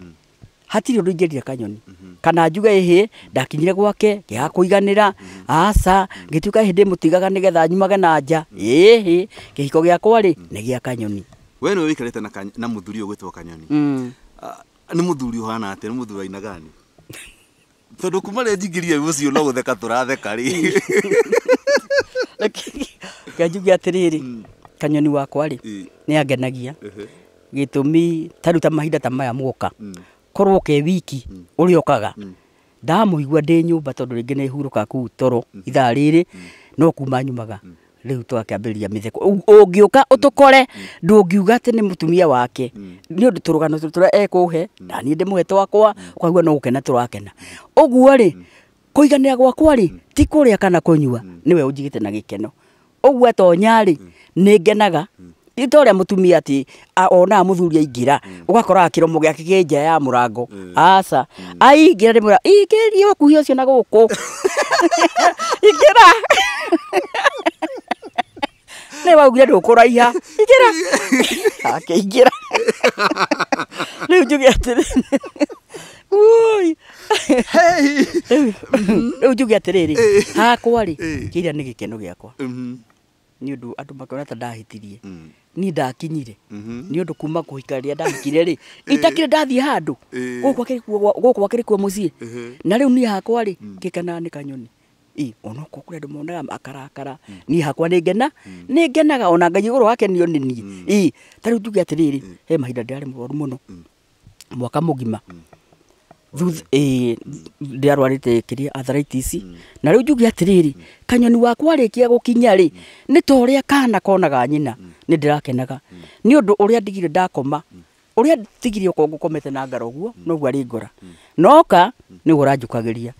hatirä å ndå ingerire kanyoni mm-hmm. kana njuge hä ndakinyire gwake gä gakå iganä ra mm-hmm. aca ngä tuä ka hä ndä må tigaga nä getha nyumage na nja ähä kä hiko gä akwa rä nä gä a kanyoni we nä wä te na må thuri å gwä two kanyoni ah, nä må thuri å hana atä nä må thuri waina gani tondå kuma rä njingä ria må cio no gå theka tå ratheka rä ngenjuge atiriri mm. kanyoni wakwa ri mm. ni angenagia gitumi taru ta mahinda ta maya muoka mm. korwo ke wiki uri okaga ndamuigua ndi nyumba tondu ringi ni huruka kuu toro ithaa riri no kuma nyumaga riu twakiambiriria mitheko ungiuka utukore ndungiuga ati ni mutumia wake ni undu turugano turia ekuhe na ni ndimwe twakwa ukagua no gukena turakena uguo ri kuiganira gwakwa ri ti kuria kana kunyua niwe unjigite na gikeno uguo atonya ri nä ngenaga ti ta å rä a må tumia atä onaga må thuri ra å gakoraga kä romo gä ya må rango mm. aca mm. aingä ra rä mwä ra ingä ria å cio na gå kå ingä ra nä waugire ndå kå raiha ingä ra ake ingä ra rä u njuge atä rä u njuge atä rä rä hakwa rä kä iria nä gä keno gä akwa mm-hmm nä å ndå andå makä ta ndahätirie mm. niä ndakinyire nä å ndå kuma kå hika rä rä a ndahikire rä itakire ndathiä handå gå kwakä rä kuo må ciä na rä u niä hakwa rä ngä kenaga nä kanyoni onakwo kå rä andå monaga akarakara mm. niä hakwa nä ngena mm. nä ngenaga ona ngai gå rå akenio nä niä tarä u tuge atä rä rä he mahinda ndä rarä må rwaru må no mwaka må gima mm ndä arwarite kä rä na rä u njuge atä kanyoni wakwa kia gå kinya rä nä ta rä a kana konaga nyina nä ndä rakenaga nä å ndå å rä a ndigire ndakoma å rä a ndigire å kongå komete na ngara å guo noguo arä ngora noka nä gå ranjåkagä ria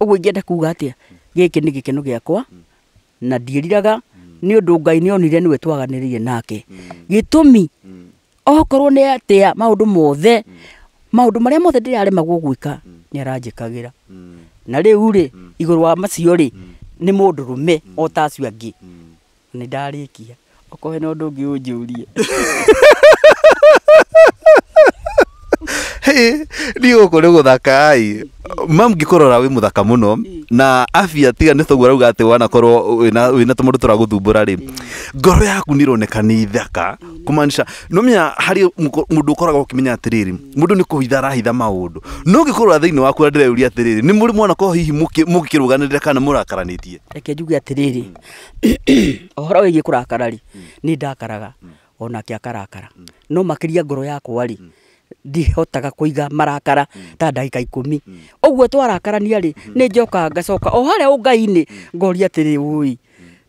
å guo ingä kuga atä a gä kä nä gä keno gä akwa na riraga nä å ndå ngai nä onire nä we twaganä rä ire nake gä tå mi okorwo nä atä a maå ndå mothe maundu maria mothe ndiraremagwo gwika mm. ni aranjikagira mm. na riu ri mm. iguru wa macio ri ni mundu rume otacio angi ni ndarikia okohe na undu ngi unjurie ni gå kå nä gå thakaä mamngä kå wä må thaka må no mm. na afia tiga ni toguo rauga atä wanakorwo wä na tå mandå tå ri thumbå mm. ngoro yaku nä roneka nä ithaka mm. kå no mia harä må ndå å atiriri å kä menya atä rä rä må ndå nä kå hitha maå ndå no ngä thini thä inä waku ndä reyå ria atä rä rä nä må rä mwana ko hihi mukiruganirira rå ganä rä re kana må rakaranä tie reke njuge atä rä rä å horo kå rakararä nä ndakaraga onake akarakara no makä ria ngoro yakwa ri ndihotaga kuiga marakara mm. ta ndagika ikumi uguo mm. twarakarania ri mm. ni njoka ngacoka o haria ungaini ngori atiri ui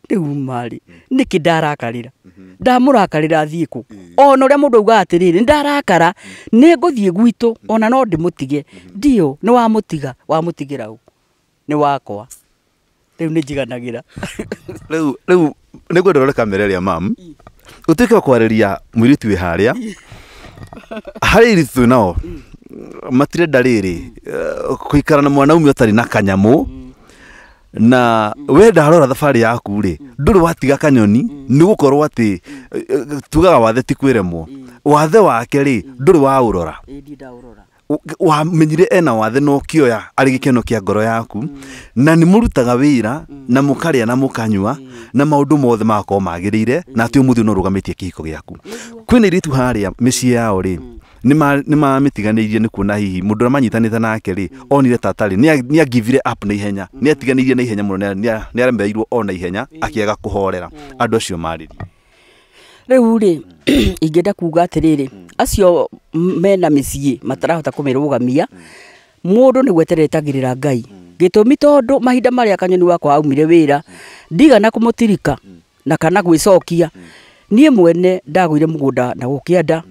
riumarä nä kä ndarakarä ra mm-hmm. ndamå rakarä ra thiä kå ona å rä a må ndå augaga atä rä rä ndarakara nä ngå thiä gwitå ona no ndä må tige mm-hmm. ndiå nä wamå tiga wamå tigä ra nä wakwa rä u nä njiganagä ra rä u nä ngwenda rore kamera ä rä a mam å tuä ke wa kwarä ria må irä wä harä a harä iritå nao matirenda rä rä kå ikara na mwanaume å tarä na kanyamå na we ndarora thabarä yaku rä ndå rä watiga kanyoni nä gå korwo atä tugaga wathe ti kwä remwo wathe wake rä ndå rä å rora wamenyire ena wathe no kioya arä gä keno kä a ngoro yaku na nä må rutaga wä ra na må karä a na må kanyua na maå ndå mothe magakorwo magä rä ire na atä å må no rå gamä tie kä hiko gä aku kwä na irä tu a mä ciä yao rä nä mamä tiganä nä kuona hihi mundu ndå rä manyitanä te nake ri onire tatarä nä angivire na ihenya nä atiganä na ihenya må no na ihenya akä aga kå horera andå acio marä rie rä ingenda kuga atiriri acio mena micie matarahota kumirugamia mundu ni gweterera itagirira ngai gitumi tondu mahinda maria kanyoni wakwa aumire wira ndigana kumutirika na kana gwicokia niä mwene ndagå ire må gå nda na gå kä enda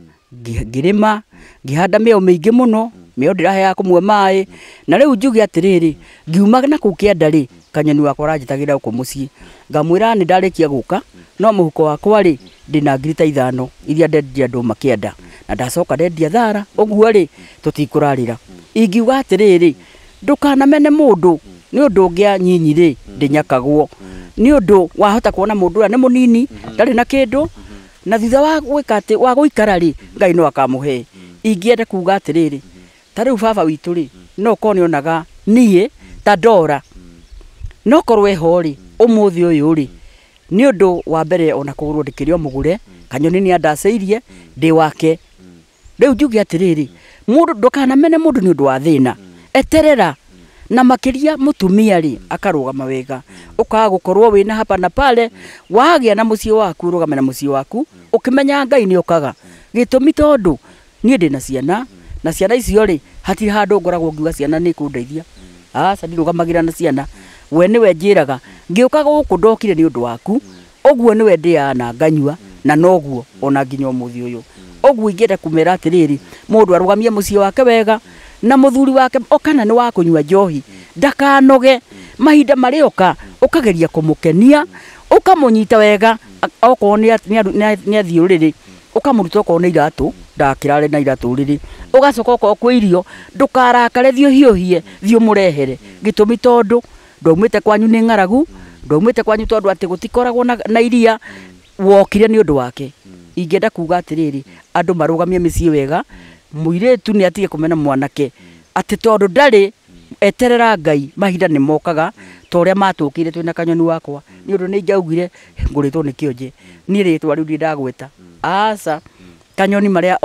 ngä rä ma ngä handa mä mä ingä må no mĩo ndiraheaga kumwe mai na rĩu njuge atĩrĩrĩ ngiuma na kũu kĩenda rĩ kanyoni wakwa ranjĩtagĩra gũkũ mũciĩ ngamwĩra nĩ ndarĩkia gũka no mũhuko wakwa rĩ ndĩna ngiri ta ithano iria ndendirie andũ makĩenda na ndacoka ndendia thara ũguo rĩ tũtikũrarĩra ingiuga atĩrĩrĩ ndũkanamene mũndũ nĩ ũndũ ũngĩa nyinyi rĩ ndĩnyakagwo ni ũndũ wahota kuona mũndũ ni nĩ mũnini ndarĩ na kĩndũ na thutha wa gwĩka atĩ wa gũikara rĩ ngai no akamũhe ingĩenda kuga atĩrĩrĩ ta rä u baba witå rä no korwo nä onaga niä ta ndora no korwo eho rä å thä å yå rä nä å ndå wa mbere ona kå gå rwo ndä kä rä o må gå re kanyoni nä andacäirie ndä wake rä u njuge atä rä rä ndåkanamene må ndå nä å ndå wa thä na eterera na makiria mutumia ri akarugama wega ukaga gukorwo na hapa na pale wagia na mucii waku urugame na mucii waku ukimenya ngai ni ukaga gitumi tondu nie na ciana na ciana icio ri hati handu ngoragwo ngiuga ciana ni kundeithia aca ah, rugamagira na ciana we we njiraga ngiuka guku ndokire ni undu waku ni we ndĩaga na nganywa na noguo ona nginya muthi ũyũ ũguo ingienda kumera atiriri mũndũ arugamie mũciĩ wake wega na muthuri wake okana ni wakunywa kũnyua njohi ndakanoge mahinda marioka ukageria kumukenia ukamunyita wega okorwo ni athiuriri ũrĩrĩ ũkamũruta okorwo ndakirare na iraturiri ugacoka okorwo kwä irio ndåkarakare thiå hie thiå må rehere gä mi tondå ndaumä kwanyu nä ng'aragu ndaumä te kwanyu tondå atä gå tikoragwo na iria wokire nä å ndå wake ingĩenda kuga atĩrĩrĩ andũ marũgamie mĩciĩ wega mũirĩtu nĩ atige kũmena mwanake atĩ tondũ ndarĩ eterera ngai mahinda nĩ mokaga ta ũrĩa matũkĩire twĩ na kanyoni wakwa nĩ ũndũ nĩ njaugire ngũrĩtwo nĩ kĩonje niĩ rĩtwa rĩu ndindagweta aca kanyoni maria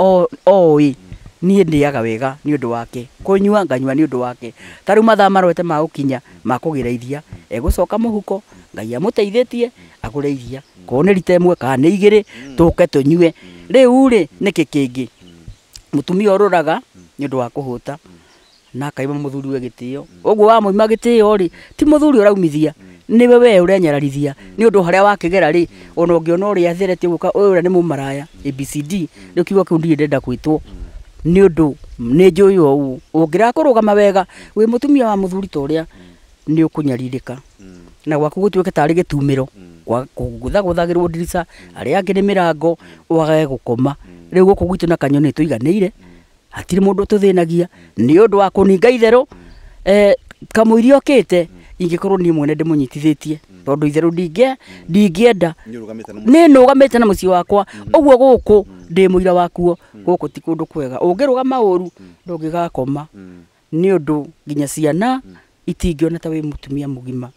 oi niä ndä aga wega nä å ndå wake kå nyua nganyua nä å ndå wake tarä u marwete ma gå kinya makå gä ra egå coka må huko ngai amå teithä tie agå re iria korwo nä rita ä kana nä igä rä tå ke tå nyue rä u rä nä kä kä ngä må tumia å rå raga nä å ndå wa kå hå ta na akaima må we gä tä o å guo ri tä ti må thuri å raumithia mm niwe we we å renyararithia nä å ndå harä ona å ngä ona å rä a theretie gå ka abcd ni kiwa kiugo ndi ndenda gwä ni undu ni ndå u ungira ä å å ngä wega wä må wa muthuri to uria ni ukunyaririka na gwaku gå tari gitumiro tarä guthagirwo tumä ro kågåthagå thagä rwo ndirica arä angä nä mä rango wagage gå koma rä na kanyoni nä tå iganä ire hatirä må ndå wa kå ninga itherå eh, kamå mm ingäkorwo ni mwene ndä må nyitithä tie mm. tondå itherå ndingä mm. enda nä nå gamä na må wakwa å mm. guo gå kå ndä må ira wakuo gå kå ti kå ndå kwega å ngä rå gama å ru ndå gakoma nä å ndå ciana itingiona ta wä må tumia må gima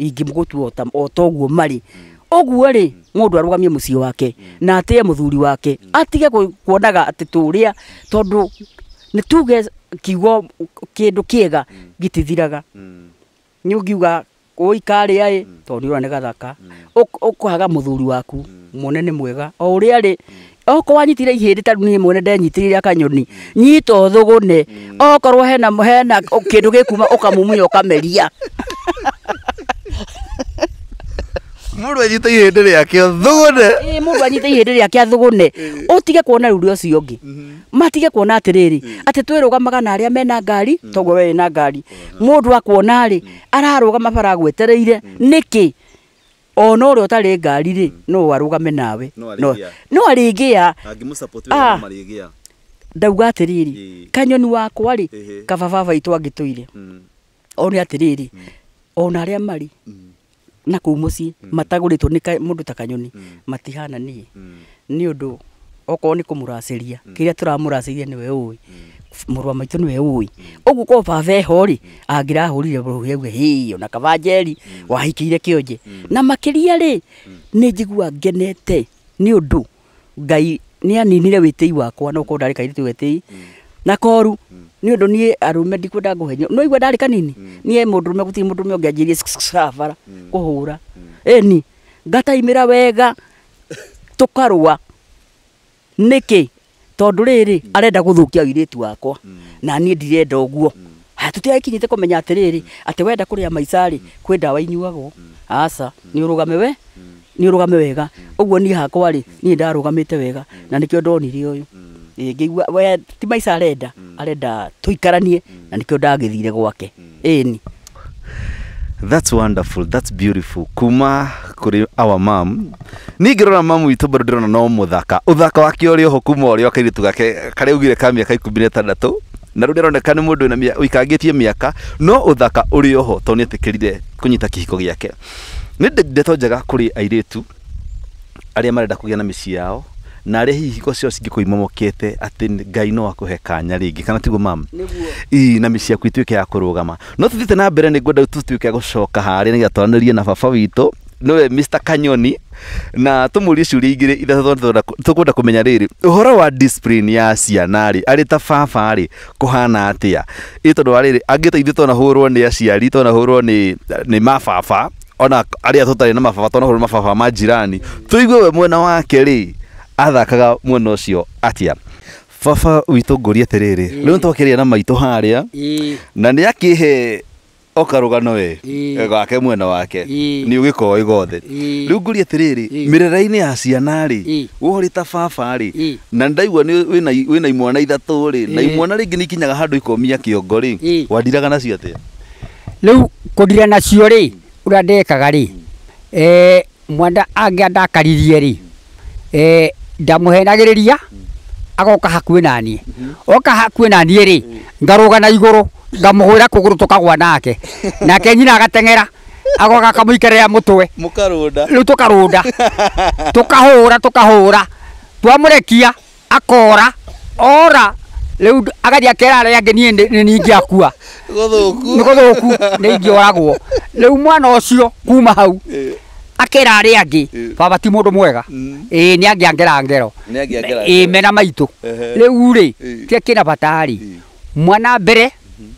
ingä gå tua o toguo marä oguo rä mundu arugamie muciĩ wake na atie muthuri wake atige kuonaga ati turia tondu ni tuge kiugo kindu kiega gitithiraga nä å ngiuga kå ikarä a ä mm. tondå å nä gathaka å mm. kå haga må thuri waku mone mm. nä mwega o å rä arä okorwo anyitire ihĩndĩ ta niĩ mwene ndenyitĩrĩire akanyoni nyita thugune okorwo hena hena kindu gikuma ukamumuya ukameria mundu anyite ihinde riake thugune ä mundu anyita ihinde riake athugune utige kuona ruri ucio ungi mm-hmm. matige kuona atiriri mm. ati twirugamaga na aria mena ngari mm. toguo we mm. na ngari mundu akuona ri ararugama gwetereire niki ona uria utari ngari ri no arugame nawe no arigia ah. ndauga atiriri kanyoni wakwa ri kabababa itwa ngituire one atiriri ona aria mari mm na kå u må ciä mm. matagå rä two nä må ndå ta kanyoni mm. matihana niä mm. nä å ndå okorwo nä kå må racä kä rä a tå ramå racä ria nä we å ä må rwa maitå nä we å ä å guo korwo baba eho rä angä rahå rire rå hä auge hä ona kabanjeri wahikä ire kä onje na makä ria rä nä njigua ngenete nä å ndå ngai nä aninire wä tä i wakwa nokorwo ndarä kairä tä wetä i na koru hmm. ni undu ni arume arå me ndikwenda henyo no igwa ndarä kanini ni e mundu rume me mundu tirä må safara kuhura eni å imira wega tå niki tondu riri arenda guthukia thå kia wakwa hmm. na ni ndirenda uguo ha hmm. tå tiagäkinyä te kå menya wenda kuria maisari kwenda maicarä asa ni urugame we ni urugame wega uguo ni hakwa ri ni ndarugamite wega na nä kä uyu ngĩigua we ti maica arenda mm. arenda tuikaranie mm. na nĩkĩo ndagĩthire gwake mm. ĩni That's wonderful, that's beautiful. Kuma kuri our mom. Ningirora mamu witu bado ndirona no muthaka. Uthaka wake uri oho kuma uri okaire tugake kare ugire ka miaka 16 na rä u nä aroneka nä må ndå å ikangä mä aka no å thaka å rä oho tondå nä atä kä rire kå nyita kä hiko gä ake nä ndeto njega kå rä airä tu arä a marenda kå gä a na mä ciä yao na narä hihi ko cio cingä kå imomokete te atä ngai no akuhe kanya rä ngä kana tiguo mam ii na mä ciaku ituä ke ya kå rå gama no tå thiä te na mbere nä ngwenda tå ke gå coka harä nä gatwaranä rie na baba witå nowe mr kanyoni na tumurie ciuria igiri ithatå tukwenda kumenya riri uhoro wa discipline ya ciana ri ari ta baba ri kuhana atia i tondu wa riri angiteithie tona hurwo ni aciari tona hurwo ni ni mababa ona aria tutari na mababa tona hurwo mababa ma jirani tuigue we mwena wake ri athakaga mwena ũcio atia baba witå ngå ria atä rä rä rä u twakä na maitå harä a na nä akä he okarugano we gake mwena wake nä å gä koä gothe rä u ngå atä rä rä mä rera-inä ya ciana-rä worä ta baba-rä na ndaigua wä na imwana ithatå rä na imwana rä ngä nä ikinyaga handå ikomia kä ongo rä wandiraga nacio atä rä u kå ndira nacio rä å rä a ndekaga rä eh, mwenda angä andakaririe rä ndamuhenagiriria agoka hakuhi na niä oka hakuhi na niä rä ngarå na igå ngamuhå ra kå gå rå tå kagwa nake nake nyina agateng'era agoka kamå må twe rä u tå karå nda tå kahå ra tå kahå ra twamå rekia akora ora rä u agathi akera arä angä niä nä ningä akua nä gå thå ku nä ingä oragwo rä u mwana å cio kuma hau akera ari angä baba ti må ndå mwega ä nä angä angera ngero ä mena maitå rä u rä kä kä na batarä mwana mbere mhm.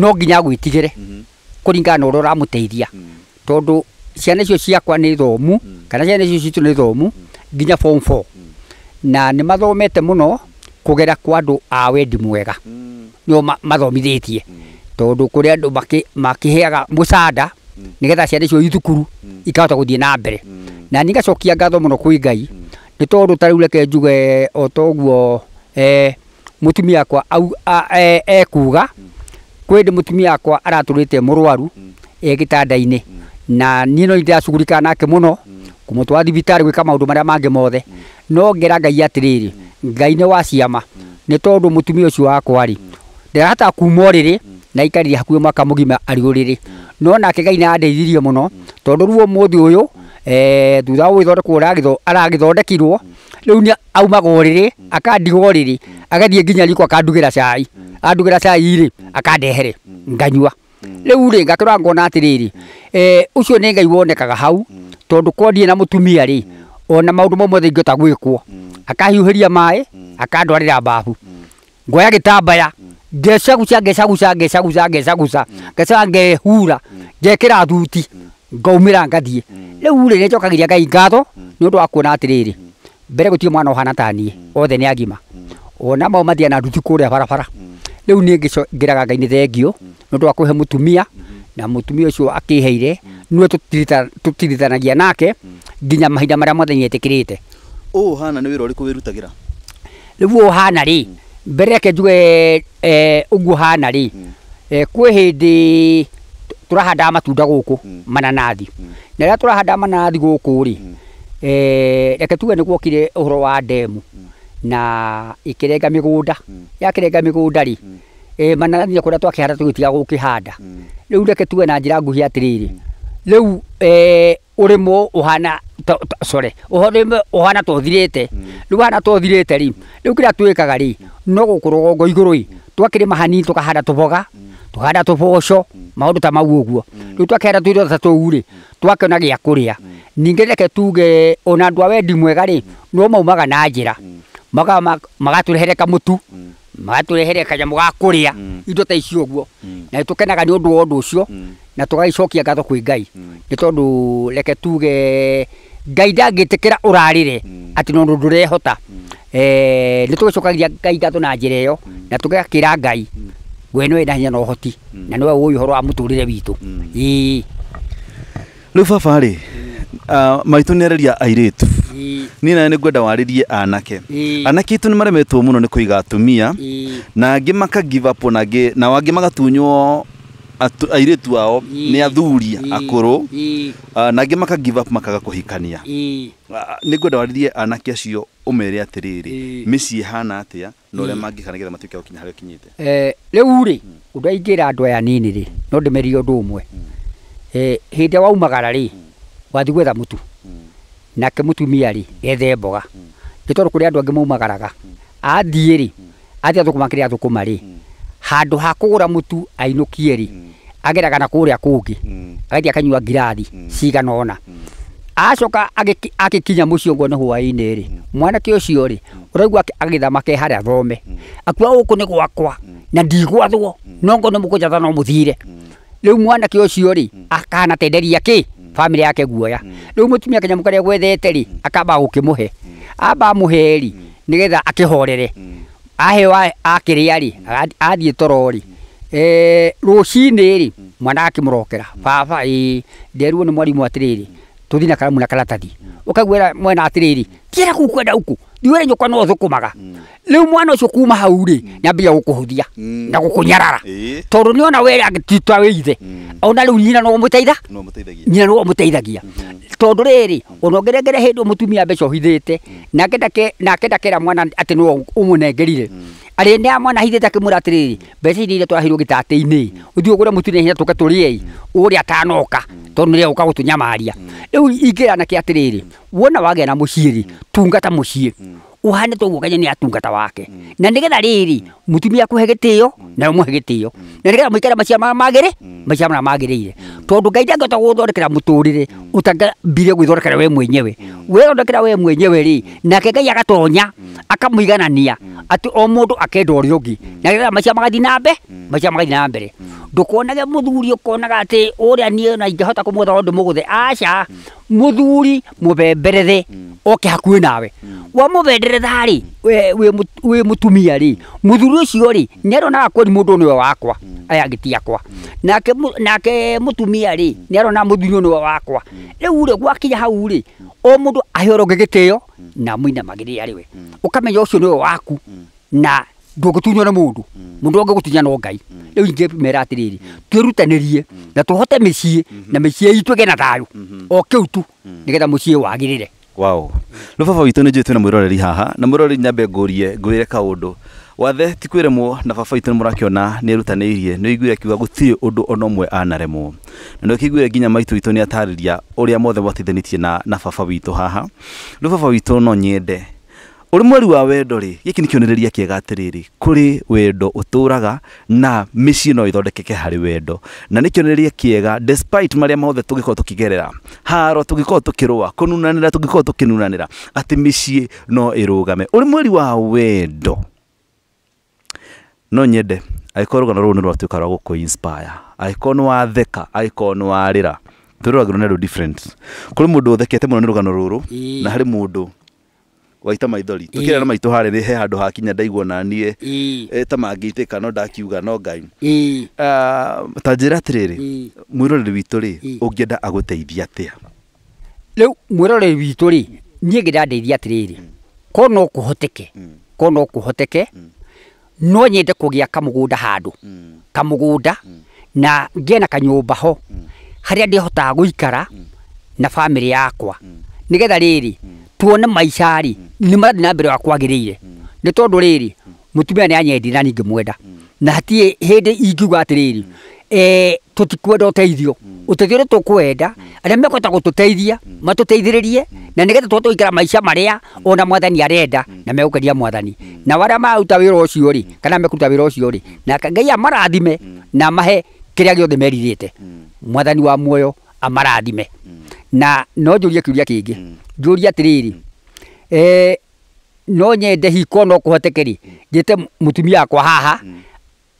no nginya gwä tigä re mhm. kå ringana na å a å ramå teithia mm. tondå ciana icio ciakwa nä thomu mm. kana ciana cio citå nä thomu mm. nginya form 4 na nä mathomete må no kå gera kwa andå a wendi mwega nä mathomithitie tondu tie tondå kå rä andå makä heaga må nigetha ciana icio ithukuru ikahota gå thiä na mbere na ni ngacokia ngatho må no kwä ngai nä tondå tarä reke njuge o toguo e, må tumia akwa e, ekuga kwä ndä må tumia akwa aratå rä te må rwaru e tanda-inä na niä no ndäracugurika nake må no kå må twara thibitarä gwä ka maå ndå marä a mangä mothe no ngera ngai atä rä rä ngai nä wa ciama nä tondå må tumia å cio wakwa ri ndärahota kuma å rä rä na ikarire hakuhä mwaka må gima arigå rä rä no na ngai nä andeithirie må no tondå ruo må thä å yå thutha wa gwĩthondekwo aragä thondekirwo rä ni nä aumaga å rä rä akandigwo rä rä agathiä nginya riko akandugä ra cai andugä ra cai-rä akandehere nganyua rä u rä ngatå ra ngona atä rä rä å cio ngai wonekaga hau tondå kwondiä na må tumia rä ona maå ndå mau mothe ingä ta gwä kwo akahiå hä ria maä akandwarä ra mbabu ngoya gä tambaya ngecegucia ngeceguca ngeceguca ngeceguca ngecega mm. ngehura mm. ngekira thuti mm. ngaumira ngathiĩ rĩu rĩ nĩnjokagĩria ngai ngatho nĩ ũndũ wa kuona atĩrĩrĩ mbere gũtirĩ mwana ũhana ta othe nĩ agima ona mao mathiaga na nduthi kũrĩa barabara rĩu nĩ ngĩraga ngai nĩ thengio nĩ ũndũ wa kũhe mũtumia na mũtumia ũcio akĩheire nĩwe tũtirithanagia nake nginya mahinda marĩa mothe nyetĩkĩrĩte ũũ hana nĩ wĩra ũrĩkũ wĩrutagĩra rĩu ũũ mbere reke njuge eh, ũguo hana rĩ mm. eh, kwĩ hĩndĩ tũrahandaga matunda gũkũ mm. mananathi mm. na rĩrĩa tũrahanda mananathi gũkũ rĩ eh, reke tuge nĩ gwokire ũhoro wa ndemu na ĩkĩrenga mĩgũnda yakĩrenga mĩgũnda rĩ mananathi kũrĩa twakĩhanda tũgĩtiga gũkĩhanda rĩu reke tuge na njĩra nguhĩ atĩrĩrĩ rĩu urimo uhana sorry uhorime uhana ri riu hana tothirite hmm. ri ri kira tuikaga ri no guku rũgongo igũrũ i twakĩrĩma hanini tũkahanda tũboga tũhanda tũboco hmm. maũndũ ta mau ũguo hmm. rĩu twakĩhanda tũirio ta tũu rĩ twakĩona gĩa kũrĩa ninge reke tuge ona andũ a wendi mwega ri no maumaga na njĩra magatũrehere mutu magatwä kanyamå gakå rä a mm. indo ta icio guo mm. na tå nä å ndå wa å ndå å cio mm. na tå gagäcokia ngatho kwä ngai nä tondå reke tuge ngai ndangä tä kä ra å rarä re atä no ndå ndå rehota eh, nä tå gä cokagia ngai ngatho na njä ra ä yo na tå gakä ra ngai we nä wenda hinya na å hoti na nä we å å horo wa må tå rä re witå rä u babarä Ah, maitå nä areria airä tu ni nayo nä ngwenda warä rie anake anake itå nä maremetwo må no nä kå iga atumia na angä makagivapo nao angä magatunywo airä ao nä athuria akå rå ah, na angä makagivapo makaga kå hikania ah, nä ngwenda warä rie anake acio å mere atä rä rä mä ciä hana atä a na å rä a mangä kana getha matuä ke gå kinya harä a å kinyä te eh, rä u rä hmm. ndå aingä ra aya nini no ndä merie å ndå å mwe ä wathi gwetha mutu mm. nake mutumia rĩ mm. ethe mboga nĩ mm. tondũ kũrĩ andũ angĩ maumagaraga athiĩ rĩ athiĩ athũkũma kĩrĩa athũkũma rĩ handũ ha kũgũra mũtu ainũkie rĩ ageraga na kũrĩa kũngĩ agathiĩ akanyua ngirathi cigana ũna acoka kinya mũciĩ ũguo nĩ hwaĩ-inĩ rĩ mwanake ũcio rĩ ũraigua agĩthama ke harĩa thome akua gũkũ nĩ gwakwa na ndigwathwo nongo nĩ mũkũnjatha no mũthire rĩu mwanake ũcio akana akanatenderia kĩ family yake guoya riu mutumia kanyamu karia gwethete ri akamba gukimuhe amba muhe ri nigetha akihorere wa akiria ri athie toro ri ee, rucinä rä mwana akimurokera baba i nderuo nä mwarimå atärä rä tå thiä na karamu na karatathi å kaguä ra mwena atärä rä kå u kwenda å ndiwe kwa no thukumaga riu mwana ucio kuma hau ri mm. niambia gukuhuthia mm. na gukunyarara tondu niona we angititwa we ithe mm. ona riu nyina no muteitha nyina no muteithagia mm-hmm. tondu riri ona ngerengere hindi mutumia mbeca uhithite nake ndake nake ndakera mwana ati no umunengerire arä nä a mwana hithä te akä mwä ra atä rä rä mbeca iria iria twahirwo gä tatä-inä å thiä å gå re må tuinä hinya tå ke tå rä ei å rä a atanoka tondå nä rä a gå tå nyamaria rä u ingä ranake atä rä rä wona wagä na må ciä rä tungata må ciä uhane guo kenya nä atungata wake mm. na nä getha rä rä må mm. tumia akå he gä tä o nayo må mm. he gä tä o na nä getha må ikare maciara marä magä rä maciara magä rä ire tondå ngai ndangä hota gå thondekera må tå rä rä å gwä thondekera we mwenyewe wä thondekera we mwenyewe rä nake ngai agatonya akamå iganania atä o må ndå akenda å rä a å na getha maciara magathiä nambe macia magathi nambere ndukonage muthuri ukonaga ati uria nie na ingehota kumwetha ndu muguthe acha muthuri mubemberethe hmm. oke hakuhi nawe hmm. wa mubenderetha ri wi mutumia ri hmm. muthuri ucio ri ni aronaga kweri mundu niwe wakwa aya ngitiakwa nake nake mutumia ri ni arona muthuri niwe wakwa riu ri gwakinya hau ri o mundu ahoroge gitio na muinamagiriria riwe ukamenya ucio niwe waku na ndũngĩtunywo nĩ mũndũ mm. mũndũ onge gũtunya no ngai mm. rĩu ingĩ mera atĩrĩrĩ twĩrutanĩrie mm. na tũhote mĩciĩ mm-hmm. na mĩciĩ itũ ĩgĩ na thayũ mm-hmm. o kĩu tu nĩgetha mũciĩ wagĩrĩre wow rä baba witå nä njå twä na mwä roreri haha na mwä roreri nyambe ngårie ngwä re kaå wathe ti kwä remwo na baba witå nä må rakä nä erutanä irie nä iguä akiuga gå tirä å ndå ona mwe anaremwo na nä kiguä nginya maitå witå nä atarä ria å rä a mothe mwatithanä tie na, na baba witå haha rä baba witå no nyende uri mwari wa wendo ri giki ni kionereria kiega atiriri kuri wendo uturaga na mici no ithondekeke hari wendo na ni kionereria kiega despite maria mothe tugikorwo tukigerera haro tugikorwo tukirua kununanira tugikorwo tukinunanira ati mici no irugame uri mwari wa wendo no nyende agĩkorwo rũgano rũu nĩ rwatuĩka rwa gũkũ inspire agĩkorwo nĩ watheka agĩkorwo nĩ warĩra tũrĩ rwagĩrwo nĩ rũ different kũrĩ mũndũ ũthekete mũno nĩ rũgano ruru na harĩ mũndũ waita maithori tå kä na maitå harä nä he handå hakinya ndaigua naniä ta mangäitä ka no ndakiuga no ngai ta njä ra atä rä mwä roreri witå rä å ngä enda agå teithia atä a rä u mwä roreri witå rä niä ngä ndandeithia atä rä mm. rä korwo no kå hoteke mm. korwo no kå hoteke mm. no nyende kå gä a kamå gå nda handå kamå gå nda na ngä na kanyå mba ho harä a ndä hotaga gå ikara na bamä rä yakwa nä getha rä rä tuone maisha ri ni marathi na mbere wa kwagĩrĩire nĩ tondũ rĩrĩ mũtumia nĩ anyendi na ningi mwenda na hatirĩ hĩndĩ ingiuga eh tutikwenda uteithio ũteithio ũrĩa tũkwenda arĩa mekwenda gututeithia matuteithiririe na nigetha tũhote gũikara maisha maria ona mwathani arenda na megũkenia mwathani nao arĩa maruta wĩra ucio ri kana mekũruta wĩra ucio ri na ngai amarathime na mahe kiria gĩothe meririte mwathani wa muoyo amarathime na no njå rie kä ria kä ngä mm. njå ria atä rä mm. rä no nyende hiko no kå hoteke rä mm. njä te må tumia wakwa haha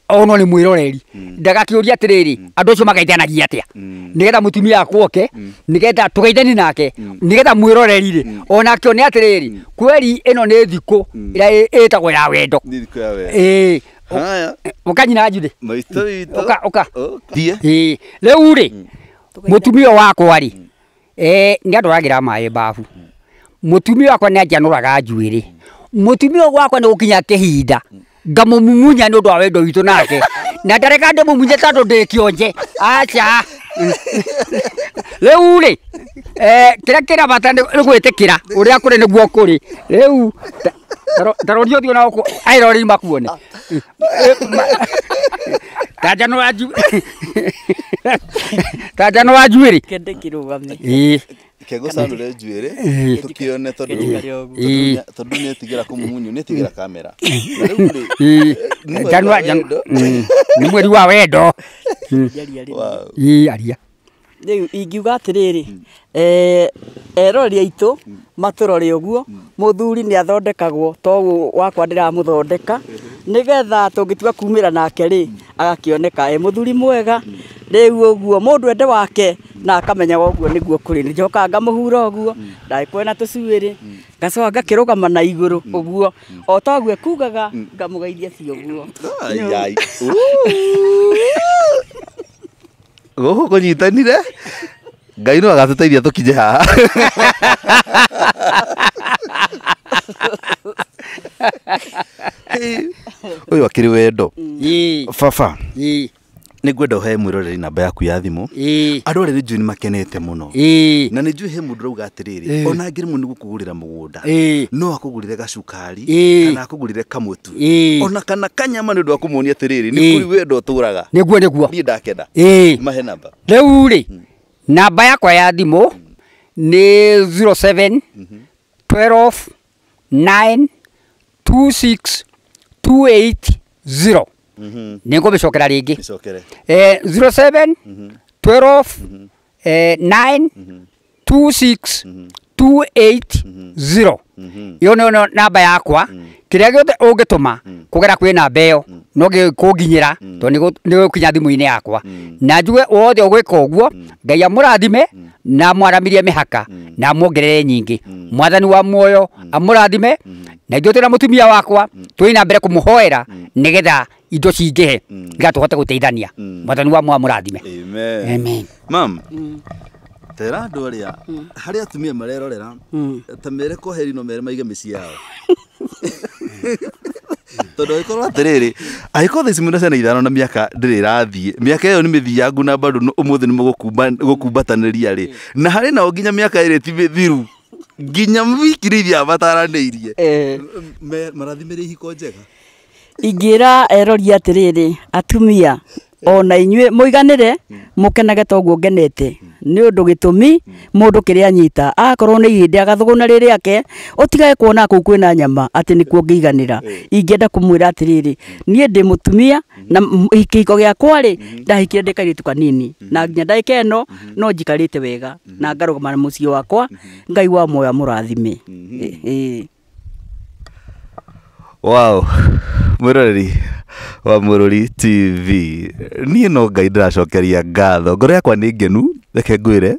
ono nä mwä roreri ndagakä å ria atä rä rä andå acio magaithanagia atä a nä getha må tumia wakwa oke nä getha tå gaithani nake nä getha mwä roreri rä onake one atä rä rä kweri ä no nä thikå ä rä a ä tagwo ya wendo å kanyina njuthe rä u rä må tumia wakwa rä eh nä atwaragira maä mbabu mutumia wakwa nä anjanåraga njuä rä mutumia gwakwa nä gå kinya kä hinda ngamå mumunya nä å ndå wa wendo witå nake na ndareka ndä må munye tandå ndä kä onje aca rä u rä kä rä a kä rabata nä gwä tä kä ra å rä a kå rä nä guo kå rä rä u ta rå ria å thiå nao airore imakuone tanjano wa nju tanjano wa njuä rä kende kirå kegucanure njuä rä tå kä one tondå nä tigä ra kå mumunyu nä tigä ra kamera nä mweri wa wendo aria rĩu ingiuga atĩrĩrĩ hmm. eh, erori aitũ hmm. matũrore ũguo hmm. mũthuri nĩ athondekagwo togu wakwa ndĩramũthondeka nĩgetha tũngĩtua kumĩra nake rĩ agakĩoneka e mũthuri mwega rĩu ũguo mũndũ ende wake na akamenyaga ũguo nĩguo kũrĩ nĩ njoka ngamũhura ũguo ndagĩkuoya na tũcuĩrĩ ngacoka ngakĩrũgama na igũrũ ũguo o toguo ekugaga ngamũgeithia ciũguo gå kå kå nyitanire ngai no agatå teithia tå kinye haha å yå akä rä wendo baba nä ngwenda å hee mwä namba yaku ya thimå andå arä rä njui nä makenete må no na nä njui he må ndå rauga atä rä rä ona ngä rä må nä gå kå gå rä ra må gå nda no akå gå rä re gacukari kana akå gå rä re kamå ona kana kanyama nä å ndå wa kå monia atä rä rä nä kå ri wenda å tå raga nä guo nä guo niä ndakenda mahe namba rä u rä namba yakwa ya thimå nä 07 12 9 26 280 nä ngå mä cokera rä ngä 07 12 two 26 280 ä yo nä namba yakwa mm. kä rä a gä othe å ngä tå ma mm. kå gera kwä namba ä mm. yo no kunginyira mm. to ni kinya thimu-ini yakwa mm. na njuge wothe ugwika uguo mm. ngai mm. amurathime na mwaramirie mihaka mm. na amuongerere nyingi mwathani wa muoyo amurathime na ithuĩ twĩna mutumia wakwa twĩ na mbere kũmũhoera nĩgetha indo cingĩhe hote tũhote gũteithania mwathani wa mwa amen mam tera andå arä a harä atumia marerorera ta mere koheri no mere maige mä yao tondå angäkorwo atärä angäkorwo thaici mwä na ithano na mä aka ndä rä rathiä mä aka ä yo nä mä thiangu na mbandå å må thä nä må gå kumbatanä ria rä na harä nao nginya mä aka ä rä ti mä thiru nginya wikirä iria abataranä irie eh. marathimä rä ihiko njega ingä ra erori rä rä atumia ona inyue muiganire mukenage toguo ngenete ni undu gitumi mundu kiria anyita akorwo ni ihinde agathuguna riri ake utigage kuona kuu kwina nyama ati nikuo ngiiganira ingienda kumwira atiriri nie ndi mutumia na kihiko giakwa ri mm-hmm. ndahikire ndi kairitu kanini mm-hmm. na nginya ndagika ino mm-hmm. no njikarite wega na ngarugama na mucii wakwa ngai wa moyo amurathime wow mwiroreri wa mũrũri tv niĩ no ngai ndĩracokeria ngatho ngoro yakwa nĩ ngenu reke ngwĩre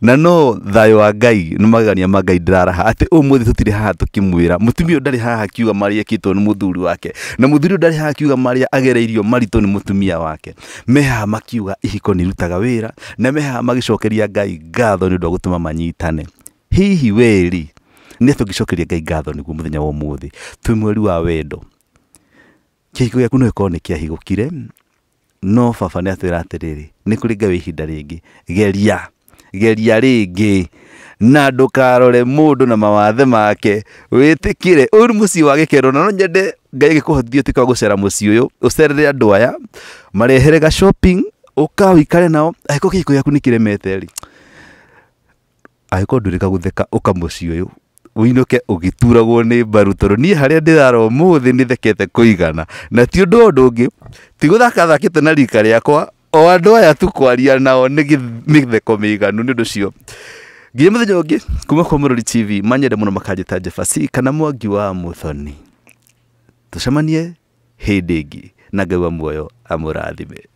na no thayo wa ngai nĩ magegania ma ngai ndĩraraha atĩ tå tũtirĩ haha tũkĩmwĩra mũtumia ũyũ ndarĩ haha akiuga marĩa ekĩtwo nĩ mũthuri wake na mũthuri ũyũ ndarĩ haha marä marĩa agereirio maritũ nĩ mũtumia wake me haha makiuga ihiko nĩ irutaga wĩra na me haha magĩcokeria ngai ngatho nĩ ũndũ wa gũtũma manyitane hihi weri nä atå ngä cokeria ngai ngatho nä guo må thenya wa må thä twä mweri wa wendo kä higo gä aku no gä korwo nä kä ahigå no baba nä atwä ra atä rä rä nä kå rä ngai ihinda rä ngä geria geria rä ngä na ndukarore mundu na mawathe make witikire uri muci wa gikero na no nyende ngai gikuhotithie tuka gucera muci uyu ucerere andu aya marehere ga shopping uka wikare nao agiko kihiko giaku nikiremete ri agiko ndurika gutheka uka muci uyu uinuke ugituragwo ni mbaru tondu nie haria ndiraro muthi thekete kuigana na ti undu undu ngi ti thakite na rika riakwa o andå aya tu kwaria nao nä mĩtheko mĩiganu nä ũndå cio nginya må thenya å ngä kuma kwa må tv manyende må no makanjä ta jebaci kana mwangi wa må thoni tå cemanie hä ndä ngä na ngai wa muoyo amå rathime